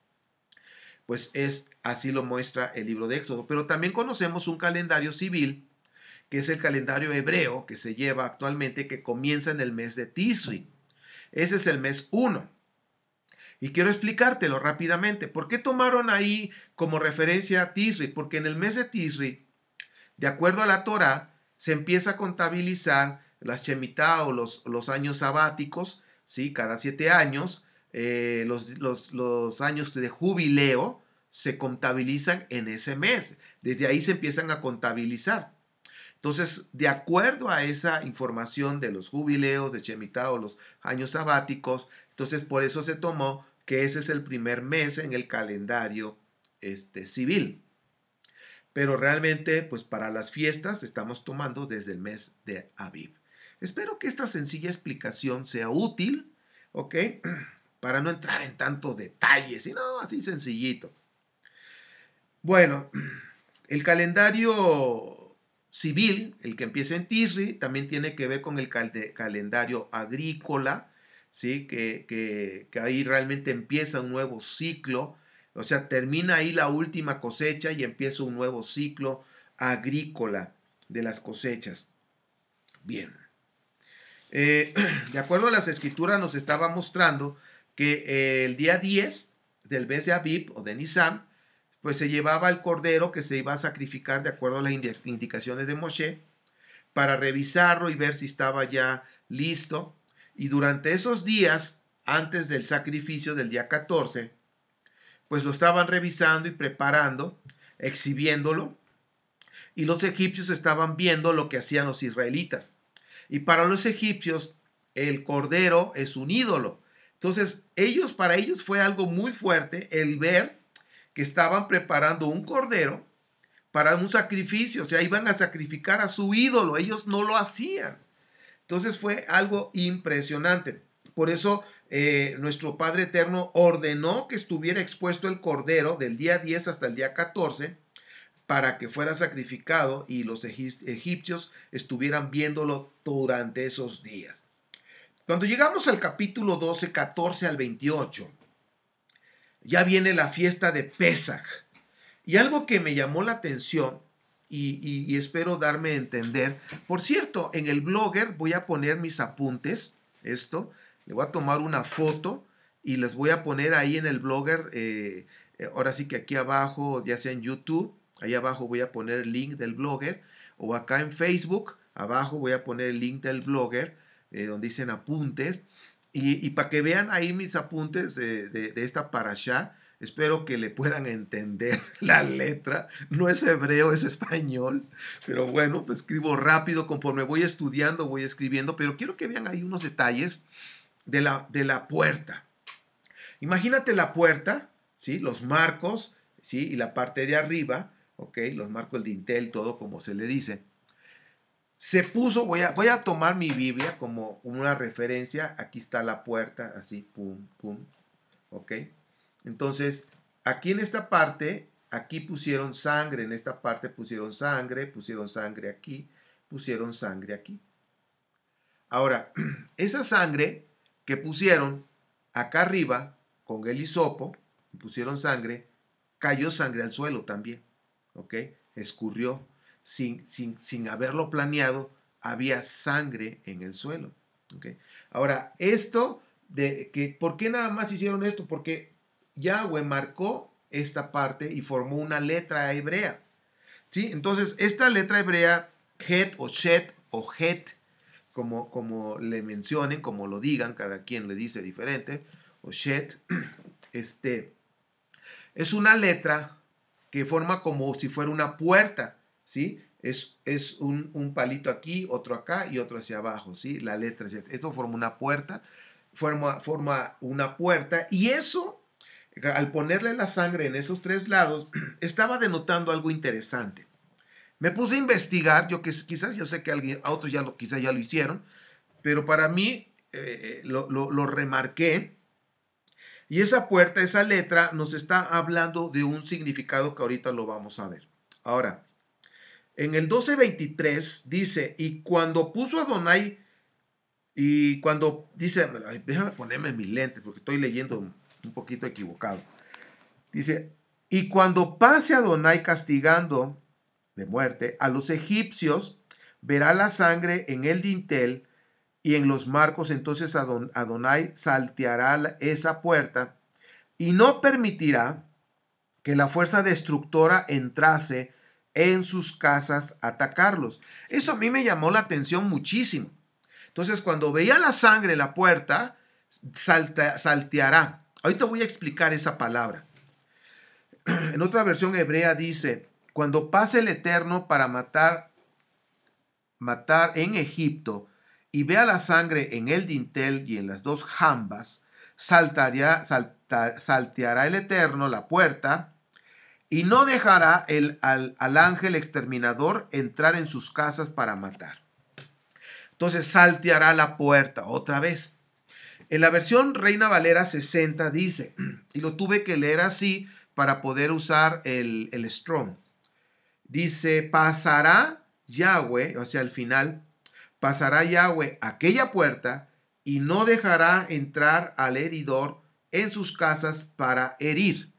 Speaker 1: pues es así lo muestra el libro de Éxodo. Pero también conocemos un calendario civil, que es el calendario hebreo que se lleva actualmente, que comienza en el mes de Tisri. Ese es el mes 1. Y quiero explicártelo rápidamente. ¿Por qué tomaron ahí como referencia a Tisri? Porque en el mes de Tisri, de acuerdo a la Torah, se empieza a contabilizar las chemitá o los, los años sabáticos, ¿sí? cada siete años, eh, los, años de jubileo se contabilizan en ese mes. Desde ahí se empiezan a contabilizar. Entonces, de acuerdo a esa información de los jubileos, de chemitá o los años sabáticos, entonces por eso se tomó que ese es el primer mes en el calendario este, civil. Pero realmente, pues para las fiestas estamos tomando desde el mes de Aviv. Espero que esta sencilla explicación sea útil, ¿ok? Para no entrar en tantos detalles, sino así sencillito. Bueno, el calendario civil, el que empieza en Tisri, también tiene que ver con el calendario agrícola, que, ahí realmente empieza un nuevo ciclo, o sea, termina ahí la última cosecha y empieza un nuevo ciclo agrícola de las cosechas. Bien. Eh, de acuerdo a las escrituras nos estaba mostrando que el día 10 del mes de Abib o de Nisan, pues se llevaba el cordero que se iba a sacrificar de acuerdo a las indicaciones de Moshe para revisarlo y ver si estaba ya listo. Y durante esos días, antes del sacrificio del día 14, pues lo estaban revisando y preparando, exhibiéndolo, y los egipcios estaban viendo lo que hacían los israelitas. Y para los egipcios, el cordero es un ídolo. Entonces, ellos, para ellos fue algo muy fuerte el ver que estaban preparando un cordero para un sacrificio, o sea, iban a sacrificar a su ídolo, ellos no lo hacían. Entonces fue algo impresionante. Por eso eh, nuestro Padre Eterno ordenó que estuviera expuesto el cordero del día 10 hasta el día 14 para que fuera sacrificado y los egipcios estuvieran viéndolo durante esos días. Cuando llegamos al capítulo 12, 14 al 28, ya viene la fiesta de Pesaj. Y algo que me llamó la atención y, espero darme a entender. Por cierto, en el blogger voy a poner mis apuntes, esto, le voy a tomar una foto y les voy a poner ahí en el blogger, eh, eh, ahora sí que aquí abajo, ya sea en YouTube, ahí abajo voy a poner el link del blogger, o acá en Facebook, abajo voy a poner el link del blogger, eh, donde dicen apuntes, y, para que vean ahí mis apuntes de, de, de esta parasha, Espero que le puedan entender la letra. No es hebreo, es español. Pero bueno, pues escribo rápido. Conforme voy estudiando, voy escribiendo. Pero quiero que vean ahí unos detalles de la, de la puerta. Imagínate la puerta, ¿sí? Los marcos, ¿sí? Y la parte de arriba, ¿ok? Los marcos, el dintel, todo como se le dice. Se puso, voy a, voy a tomar mi Biblia como una referencia. Aquí está la puerta, así, pum, pum, ¿ok? Entonces, aquí en esta parte, aquí pusieron sangre, en esta parte pusieron sangre, pusieron sangre aquí, pusieron sangre aquí. Ahora, esa sangre que pusieron acá arriba con el hisopo, pusieron sangre, cayó sangre al suelo también, ¿ok? Escurrió. Sin, sin, sin haberlo planeado, había sangre en el suelo. ¿ok? Ahora, esto de que, ¿por qué nada más hicieron esto? Porque Yahweh marcó esta parte y formó una letra hebrea. ¿Sí? Entonces, esta letra hebrea, het o shet o het, como, como le mencionen, como lo digan, cada quien le dice diferente, o shet, este, es una letra que forma como si fuera una puerta, ¿sí? Es, es un, palito aquí, otro acá y otro hacia abajo, ¿sí? La letra, esto forma una puerta, forma, forma una puerta y eso al ponerle la sangre en esos tres lados, estaba denotando algo interesante. Me puse a investigar, yo que quizás yo sé que alguien, a otros ya lo, quizás ya lo hicieron, pero para mí eh, eh, lo, remarqué. Y esa puerta, esa letra, nos está hablando de un significado que ahorita lo vamos a ver. Ahora, en el 12.23 dice, y cuando puso a Donai y cuando dice, déjame ponerme mis lentes porque estoy leyendo un poquito equivocado. Dice, y cuando pase Adonai castigando de muerte a los egipcios, verá la sangre en el dintel y en los marcos, entonces Adonai salteará esa puerta y no permitirá que la fuerza destructora entrase en sus casas a atacarlos. Eso a mí me llamó la atención muchísimo. Entonces, cuando veía la sangre en la puerta, salta, salteará. Ahorita voy a explicar esa palabra. En otra versión hebrea dice, cuando pase el Eterno para matar, matar en Egipto y vea la sangre en el dintel y en las dos jambas, saltaría, salteará el Eterno la puerta y no dejará el, al, al ángel exterminador entrar en sus casas para matar. Entonces salteará la puerta otra vez. En la versión Reina Valera 60 dice, y lo tuve que leer así para poder usar el, Strong. Dice, pasará Yahweh, o sea, al final, pasará Yahweh aquella puerta y no dejará entrar al heridor en sus casas para herir.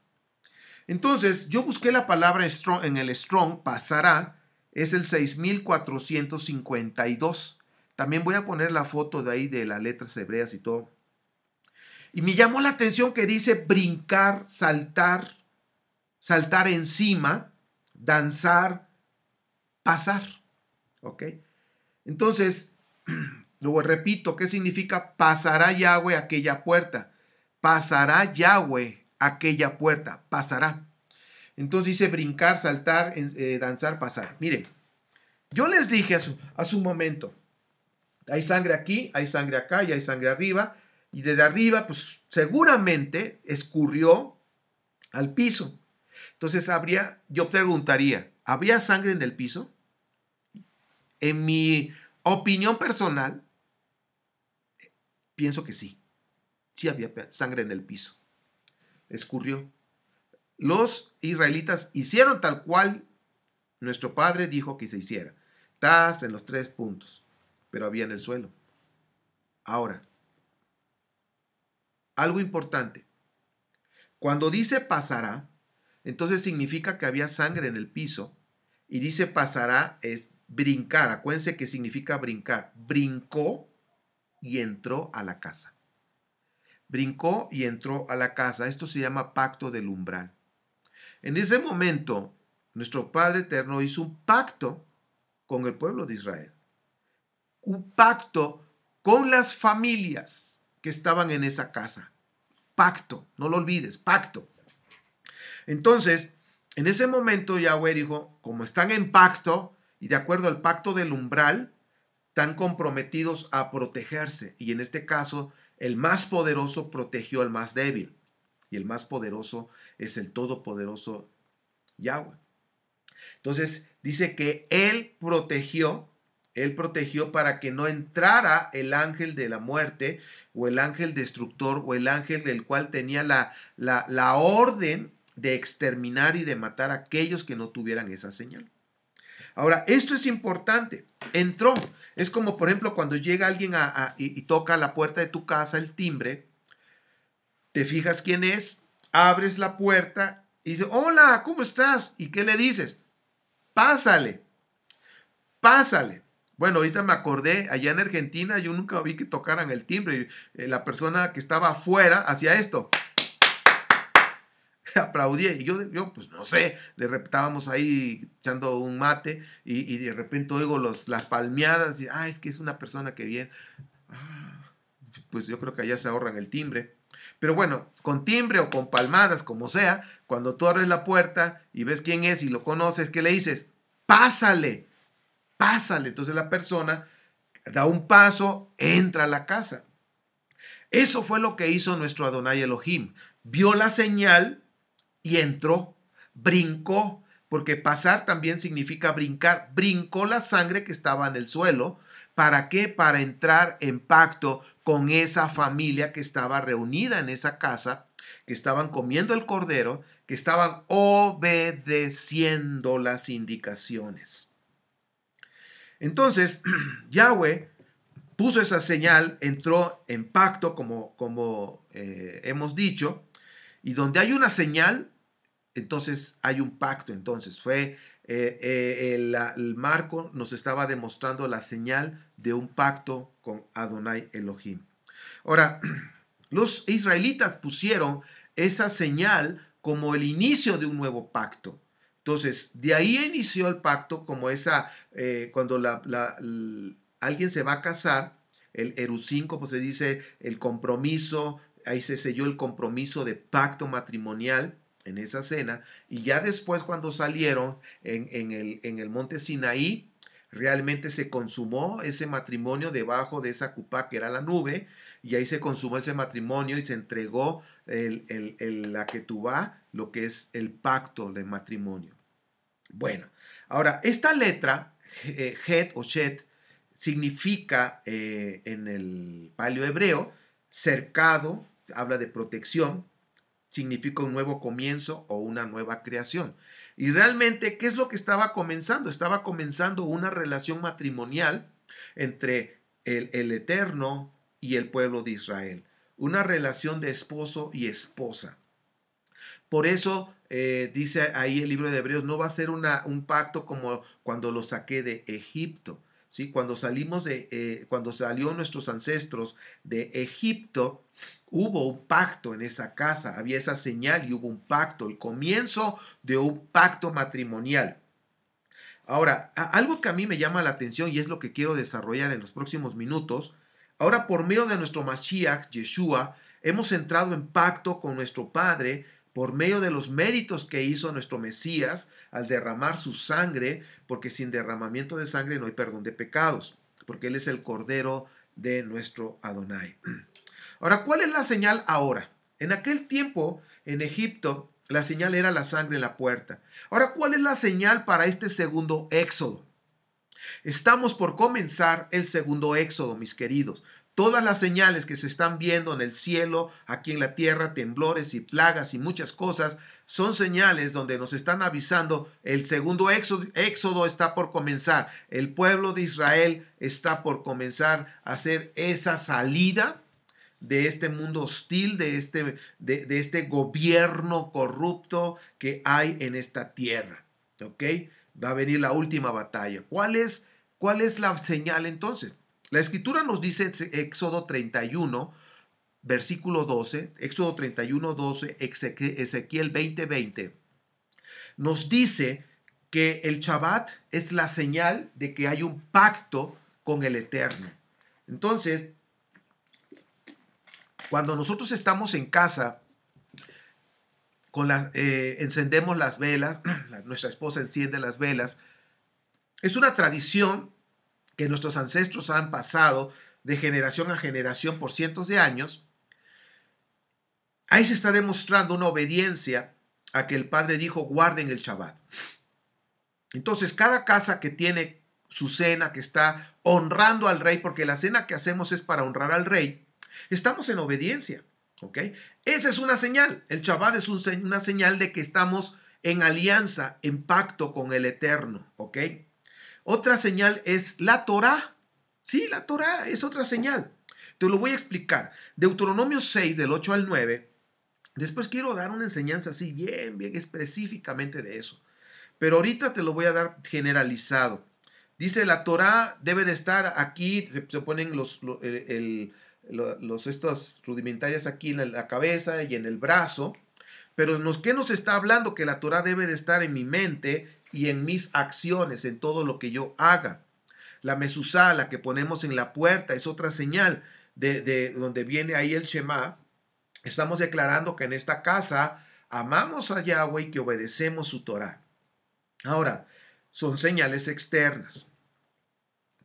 Speaker 1: Entonces, yo busqué la palabra strong, en el strong, pasará, es el 6452. También voy a poner la foto de ahí de las letras hebreas y todo. Y me llamó la atención que dice brincar, saltar, saltar encima, danzar, pasar. ¿Ok? Entonces, luego repito, ¿qué significa? Pasará Yahweh aquella puerta. Pasará Yahweh aquella puerta. Pasará. Entonces dice brincar, saltar, eh, danzar, pasar. Miren, yo les dije a su, a su momento, hay sangre aquí, hay sangre acá y hay sangre arriba y desde arriba, pues seguramente escurrió al piso. Entonces habría, yo preguntaría, ¿había sangre en el piso? En mi opinión personal, pienso que sí. Sí había sangre en el piso. Escurrió. Los israelitas hicieron tal cual nuestro padre dijo que se hiciera. Taz en los tres puntos, pero había en el suelo. Ahora, algo importante. Cuando dice pasará, entonces significa que había sangre en el piso. Y dice pasará es brincar. Acuérdense que significa brincar. Brincó y entró a la casa. Brincó y entró a la casa. Esto se llama pacto del umbral. En ese momento, nuestro Padre Eterno hizo un pacto con el pueblo de Israel. Un pacto con las familias que estaban en esa casa. Pacto, no lo olvides, pacto. Entonces, en ese momento Yahweh dijo, como están en pacto y de acuerdo al pacto del umbral, están comprometidos a protegerse. Y en este caso, el más poderoso protegió al más débil. Y el más poderoso es el todopoderoso Yahweh. Entonces, dice que él protegió, él protegió para que no entrara el ángel de la muerte o el ángel destructor o el ángel del cual tenía la, orden de exterminar y de matar a aquellos que no tuvieran esa señal. Ahora, esto es importante. Entró. Es como, por ejemplo, cuando llega alguien y, y, toca la puerta de tu casa, el timbre, te fijas quién es, abres la puerta y dice, hola, ¿cómo estás? ¿Y qué le dices? Pásale, pásale. Bueno, ahorita me acordé, allá en Argentina yo nunca vi que tocaran el timbre. Eh, la persona que estaba afuera hacía esto. Aplaudía y yo, pues no sé, de repente estábamos ahí echando un mate y, de repente oigo las palmeadas y, ah, es que es una persona que viene. Ah, pues yo creo que allá se ahorran el timbre. Pero bueno, con timbre o con palmadas, como sea, cuando tú abres la puerta y ves quién es y lo conoces, ¿qué le dices? Pásale pásale. Entonces la persona da un paso, entra a la casa. Eso fue lo que hizo nuestro Adonai Elohim. Vio la señal y entró, brincó, porque pasar también significa brincar. Brincó la sangre que estaba en el suelo. ¿Para qué? Para entrar en pacto con esa familia que estaba reunida en esa casa, que estaban comiendo el cordero, que estaban obedeciendo las indicaciones. Entonces, Yahweh puso esa señal, entró en pacto, como, como eh, hemos dicho, y donde hay una señal, entonces hay un pacto. Entonces, fue eh, eh, el, el, marco, nos estaba demostrando la señal de un pacto con Adonai Elohim. Ahora, los israelitas pusieron esa señal como el inicio de un nuevo pacto. Entonces, de ahí inició el pacto como esa, eh, cuando alguien se va a casar, el erucinco, pues se dice el compromiso, ahí se selló el compromiso de pacto matrimonial en esa cena, y ya después cuando salieron en, el, monte Sinaí, realmente se consumó ese matrimonio debajo de esa cupa que era la nube, y ahí se consumó ese matrimonio y se entregó el, la que tú lo que es el pacto de matrimonio. Bueno, ahora, esta letra, eh, het o shet, significa eh, en el palio hebreo cercado, habla de protección, significa un nuevo comienzo o una nueva creación. Y realmente, ¿qué es lo que estaba comenzando? Estaba comenzando una relación matrimonial entre el Eterno y el pueblo de Israel, una relación de esposo y esposa. Por eso eh, dice ahí el libro de Hebreos, no va a ser un pacto como cuando lo saqué de Egipto. ¿sí? Cuando salimos de, eh, cuando salió nuestros ancestros de Egipto, hubo un pacto en esa casa, había esa señal y hubo un pacto, el comienzo de un pacto matrimonial. Ahora, algo que a mí me llama la atención y es lo que quiero desarrollar en los próximos minutos, ahora por medio de nuestro Mashiach, Yeshua, hemos entrado en pacto con nuestro Padre por medio de los méritos que hizo nuestro Mesías al derramar su sangre, porque sin derramamiento de sangre no hay perdón de pecados, porque Él es el Cordero de nuestro Adonai. Ahora, ¿cuál es la señal ahora? En aquel tiempo, en Egipto, la señal era la sangre en la puerta. Ahora, ¿cuál es la señal para este segundo éxodo? Estamos por comenzar el segundo éxodo, mis queridos. Todas las señales que se están viendo en el cielo, aquí en la tierra, temblores y plagas y muchas cosas, son señales donde nos están avisando el segundo éxodo, está por comenzar. El pueblo de Israel está por comenzar a hacer esa salida de este mundo hostil, de este, de, este gobierno corrupto que hay en esta tierra. ¿Ok? Va a venir la última batalla. ¿Cuál es, cuál es la señal entonces? La escritura nos dice Éxodo 31, versículo 12, Éxodo 31, 12, Ezequiel 20, 20, nos dice que el Shabbat es la señal de que hay un pacto con el Eterno. Entonces, cuando nosotros estamos en casa, eh, encendemos las velas, nuestra esposa enciende las velas, es una tradición que nuestros ancestros han pasado de generación a generación por cientos de años, ahí se está demostrando una obediencia a que el padre dijo guarden el Shabbat. Entonces, cada casa que tiene su cena, que está honrando al rey, porque la cena que hacemos es para honrar al rey, estamos en obediencia, ¿ok? Esa es una señal. El Shabbat es una señal de que estamos en alianza, en pacto con el Eterno, ¿ok? Otra señal es la Torah. Sí, la Torah es otra señal. Te lo voy a explicar. Deuteronomio 6, del 8 al 9. Después quiero dar una enseñanza así, bien, bien específicamente de eso. Pero ahorita te lo voy a dar generalizado. Dice, la Torah debe de estar aquí, se ponen los, el, rudimentarias aquí en la cabeza y en el brazo. Pero ¿qué nos está hablando? Que la Torah debe de estar en mi mente, y en mis acciones, en todo lo que yo haga. La mezuzá, la que ponemos en la puerta, es otra señal de, de donde viene ahí el Shema. Estamos declarando que en esta casa amamos a Yahweh y que obedecemos su Torah. Ahora, son señales externas.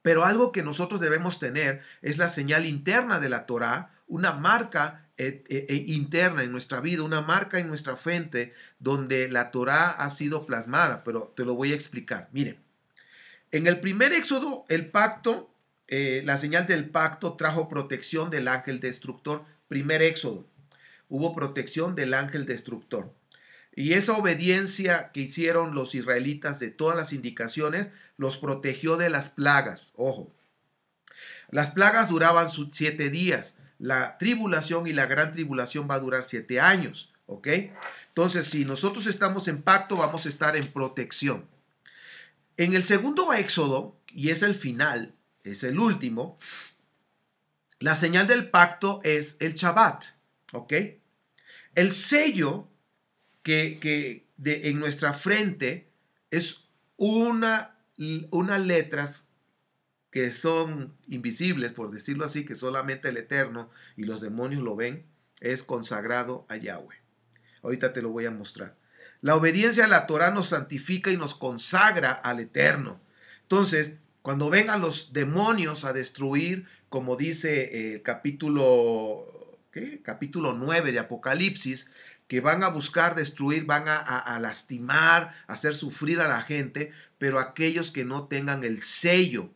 Speaker 1: Pero algo que nosotros debemos tener es la señal interna de la Torah, una marca e, e, interna en nuestra vida, una marca en nuestra frente donde la Torá ha sido plasmada, pero te lo voy a explicar. Miren, en el primer éxodo, el pacto, eh, la señal del pacto trajo protección del ángel destructor. Primer éxodo, hubo protección del ángel destructor. Y esa obediencia que hicieron los israelitas de todas las indicaciones los protegió de las plagas. Ojo, las plagas duraban siete días la tribulación y la gran tribulación va a durar siete años, ¿ok? Entonces, si nosotros estamos en pacto, vamos a estar en protección. En el segundo éxodo, y es el final, es el último, la señal del pacto es el Shabbat, ¿ok? El sello que, en nuestra frente es una, unas letras que son invisibles, por decirlo así, que solamente el Eterno y los demonios lo ven, es consagrado a Yahweh. Ahorita te lo voy a mostrar. La obediencia a la Torah nos santifica y nos consagra al Eterno. Entonces, cuando vengan los demonios a destruir, como dice eh, el capítulo, capítulo 9 de Apocalipsis, que van a buscar destruir, van a lastimar, hacer sufrir a la gente, pero aquellos que no tengan el sello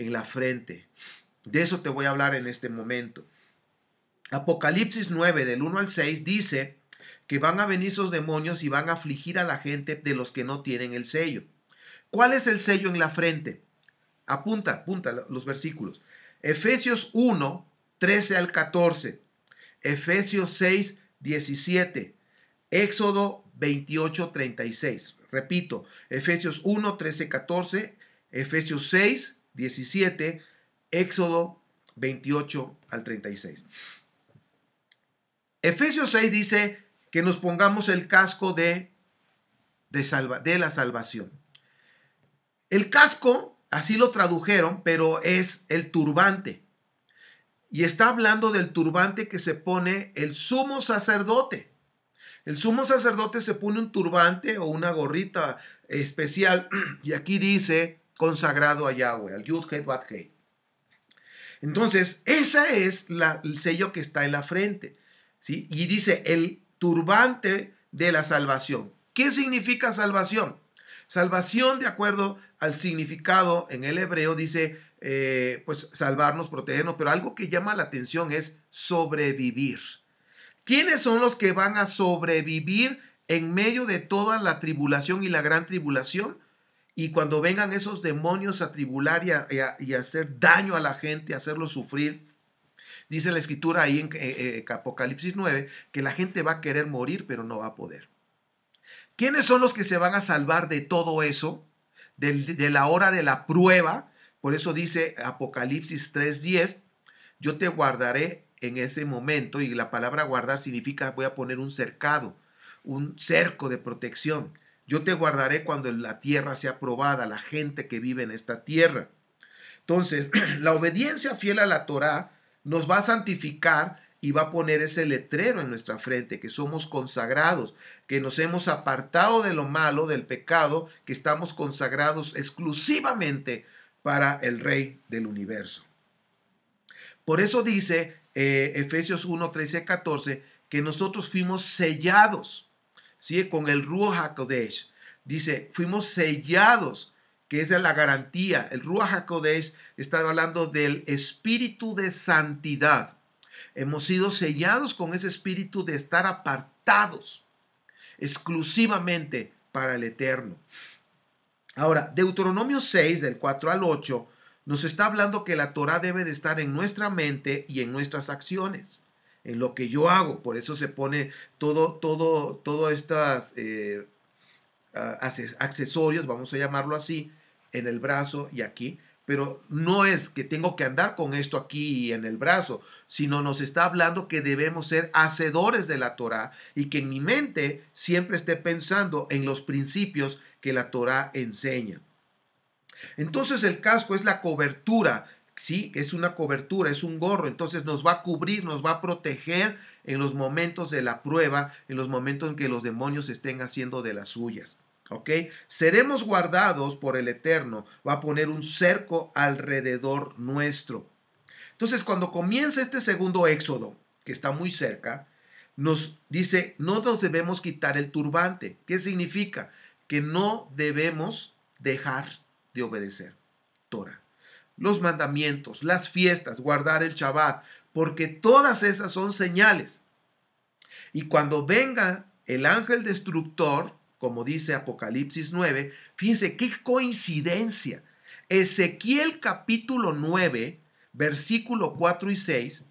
Speaker 1: en la frente. De eso te voy a hablar en este momento. Apocalipsis 9 del 1 al 6 dice que van a venir esos demonios y van a afligir a la gente de los que no tienen el sello. ¿Cuál es el sello en la frente? Apunta, apunta los versículos. Efesios 1, 13 al 14. Efesios 6, 17. Éxodo 28, 36. Repito, Efesios 1, 13, 14. Efesios 6, 17, Éxodo 28 al 36. Efesios 6 dice que nos pongamos el casco de, de, de la salvación. El casco, así lo tradujeron, pero es el turbante. Y está hablando del turbante que se pone el sumo sacerdote. El sumo sacerdote se pone un turbante o una gorrita especial y aquí dice consagrado a Yahweh, al Yud Hei Bat Hei. Entonces, ese es el sello que está en la frente. ¿sí? Y dice, el turbante de la salvación. ¿Qué significa salvación? Salvación, de acuerdo al significado en el hebreo, dice, eh, pues salvarnos, protegernos, pero algo que llama la atención es sobrevivir. ¿Quiénes son los que van a sobrevivir en medio de toda la tribulación y la gran tribulación? Y cuando vengan esos demonios a tribular y a, hacer daño a la gente, a hacerlo sufrir, dice la escritura ahí en eh, eh, Apocalipsis 9, que la gente va a querer morir, pero no va a poder. ¿Quiénes son los que se van a salvar de todo eso? de, de la hora de la prueba. Por eso dice Apocalipsis 3:10, yo te guardaré en ese momento. Y la palabra guardar significa voy a poner un cercado, un cerco de protección. Yo te guardaré cuando la tierra sea probada, la gente que vive en esta tierra. Entonces, la obediencia fiel a la Torá nos va a santificar y va a poner ese letrero en nuestra frente, que somos consagrados, que nos hemos apartado de lo malo, del pecado, que estamos consagrados exclusivamente para el Rey del universo. Por eso dice eh, Efesios 1, 13, 14, que nosotros fuimos sellados con el Ruach HaKodesh. Dice, fuimos sellados, que es la garantía. El Ruach HaKodesh está hablando del espíritu de santidad. Hemos sido sellados con ese espíritu de estar apartados exclusivamente para el Eterno. Ahora, Deuteronomio 6, del 4 al 8, nos está hablando que la Torah debe de estar en nuestra mente y en nuestras acciones en lo que yo hago. Por eso se pone todo, todo, todo estas eh, accesorios, vamos a llamarlo así, en el brazo y aquí. Pero no es que tengo que andar con esto aquí en el brazo, sino nos está hablando que debemos ser hacedores de la Torah y que en mi mente siempre esté pensando en los principios que la Torah enseña. Entonces el casco es la cobertura ¿sí? Es una cobertura, es un gorro, entonces nos va a cubrir, nos va a proteger en los momentos de la prueba, en los momentos en que los demonios estén haciendo de las suyas. ¿Ok? Seremos guardados por el Eterno. Va a poner un cerco alrededor nuestro. Entonces, cuando comienza este segundo éxodo, que está muy cerca, nos dice, no nos debemos quitar el turbante. ¿Qué significa? Que no debemos dejar de obedecer. Torah los mandamientos, las fiestas, guardar el Shabbat, porque todas esas son señales. Y cuando venga el ángel destructor, como dice Apocalipsis 9, fíjense qué coincidencia. Ezequiel capítulo 9, versículo 4 y 6,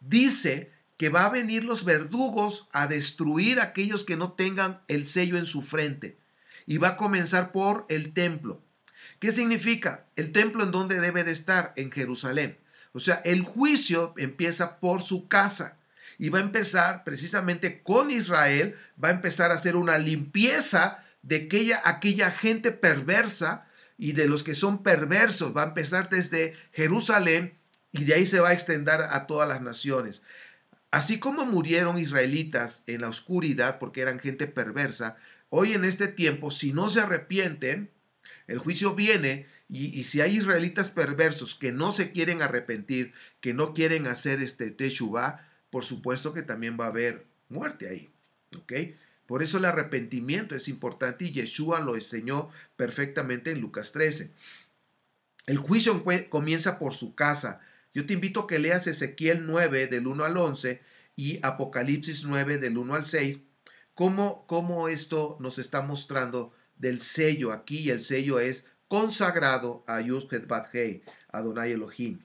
Speaker 1: dice que va a venir los verdugos a destruir aquellos que no tengan el sello en su frente. Y va a comenzar por el templo. ¿Qué significa? El templo en donde debe de estar, en Jerusalén. O sea, el juicio empieza por su casa y va a empezar precisamente con Israel, va a empezar a hacer una limpieza de aquella, aquella gente perversa y de los que son perversos. Va a empezar desde Jerusalén y de ahí se va a extender a todas las naciones. Así como murieron israelitas en la oscuridad porque eran gente perversa, hoy en este tiempo, si no se arrepienten, el juicio viene y, si hay israelitas perversos que no se quieren arrepentir, que no quieren hacer este Teshuvah, por supuesto que también va a haber muerte ahí. Por eso el arrepentimiento es importante y Yeshua lo enseñó perfectamente en Lucas 13. El juicio comienza por su casa. Yo te invito a que leas Ezequiel 9 del 1 al 11 y Apocalipsis 9 del 1 al 6, cómo, cómo esto nos está mostrando del sello aquí, y el sello es consagrado a Yusket A Adonai Elohim.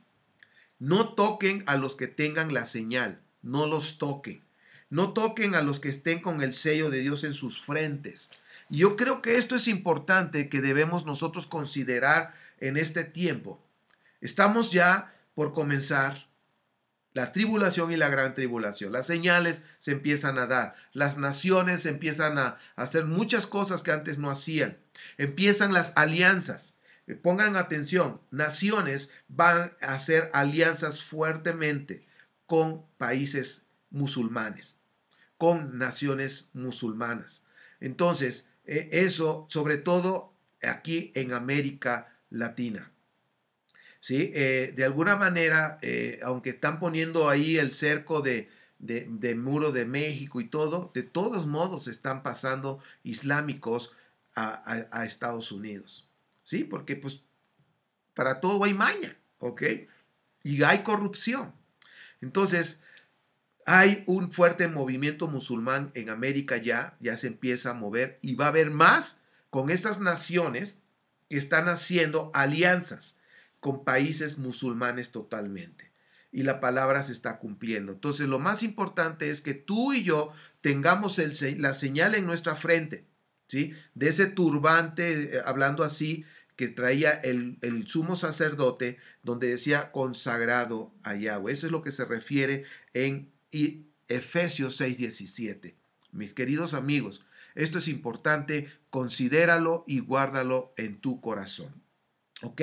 Speaker 1: No toquen a los que tengan la señal, no los toquen. No toquen a los que estén con el sello de Dios en sus frentes. Y yo creo que esto es importante que debemos nosotros considerar en este tiempo. Estamos ya por comenzar la tribulación y la gran tribulación. Las señales se empiezan a dar. Las naciones empiezan a hacer muchas cosas que antes no hacían. Empiezan las alianzas. Eh, pongan atención, naciones van a hacer alianzas fuertemente con países musulmanes, con naciones musulmanas. Entonces, eh, eso sobre todo aquí en América Latina. Eh, de alguna manera, eh, aunque están poniendo ahí el cerco de, muro de México y todo, de todos modos están pasando islámicos a, Estados Unidos, ¿sí? Porque pues para todo hay maña, ¿ok? Y hay corrupción. Entonces, hay un fuerte movimiento musulmán en América ya, ya se empieza a mover y va a haber más con estas naciones que están haciendo alianzas con países musulmanes totalmente. Y la palabra se está cumpliendo. Entonces lo más importante es que tú y yo tengamos la señal en nuestra frente, ¿sí? De ese turbante, eh, hablando así, que traía el, el, sumo sacerdote, donde decía consagrado a Yahweh. Eso es lo que se refiere en Efesios 6:17. Mis queridos amigos, esto es importante, considéralo y guárdalo en tu corazón. ¿Ok?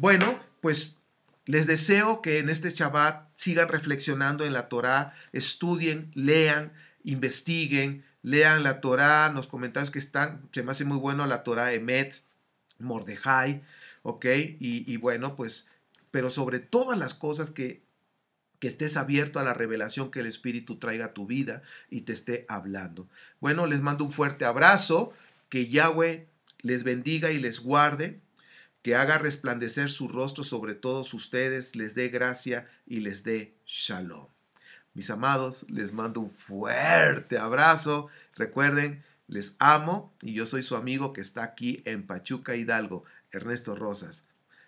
Speaker 1: Bueno, pues les deseo que en este Shabbat sigan reflexionando en la Torá, estudien, lean, investiguen, lean la Torá, los comentarios que están, se me hace muy bueno la Torá Emet, Mordejai, ¿ok? Y, bueno, pues, pero sobre todas las cosas que, que estés abierto a la revelación que el Espíritu traiga a tu vida y te esté hablando. Bueno, les mando un fuerte abrazo, que Yahweh les bendiga y les guarde que haga resplandecer su rostro sobre todos ustedes, les dé gracia y les dé shalom. Mis amados, les mando un fuerte abrazo. Recuerden, les amo y yo soy su amigo que está aquí en Pachuca Hidalgo, Ernesto Rosas.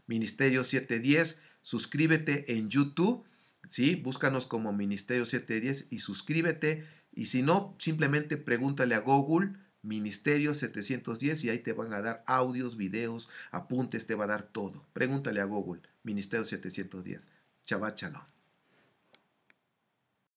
Speaker 1: Ministerio 710, suscríbete en YouTube, ¿sí? Búscanos como Ministerio 710 y suscríbete. Y si no, simplemente pregúntale a Google Ministerio 710 y ahí te van a dar audios, videos, apuntes, te va a dar todo. Pregúntale a Google, Ministerio 710. chabachalón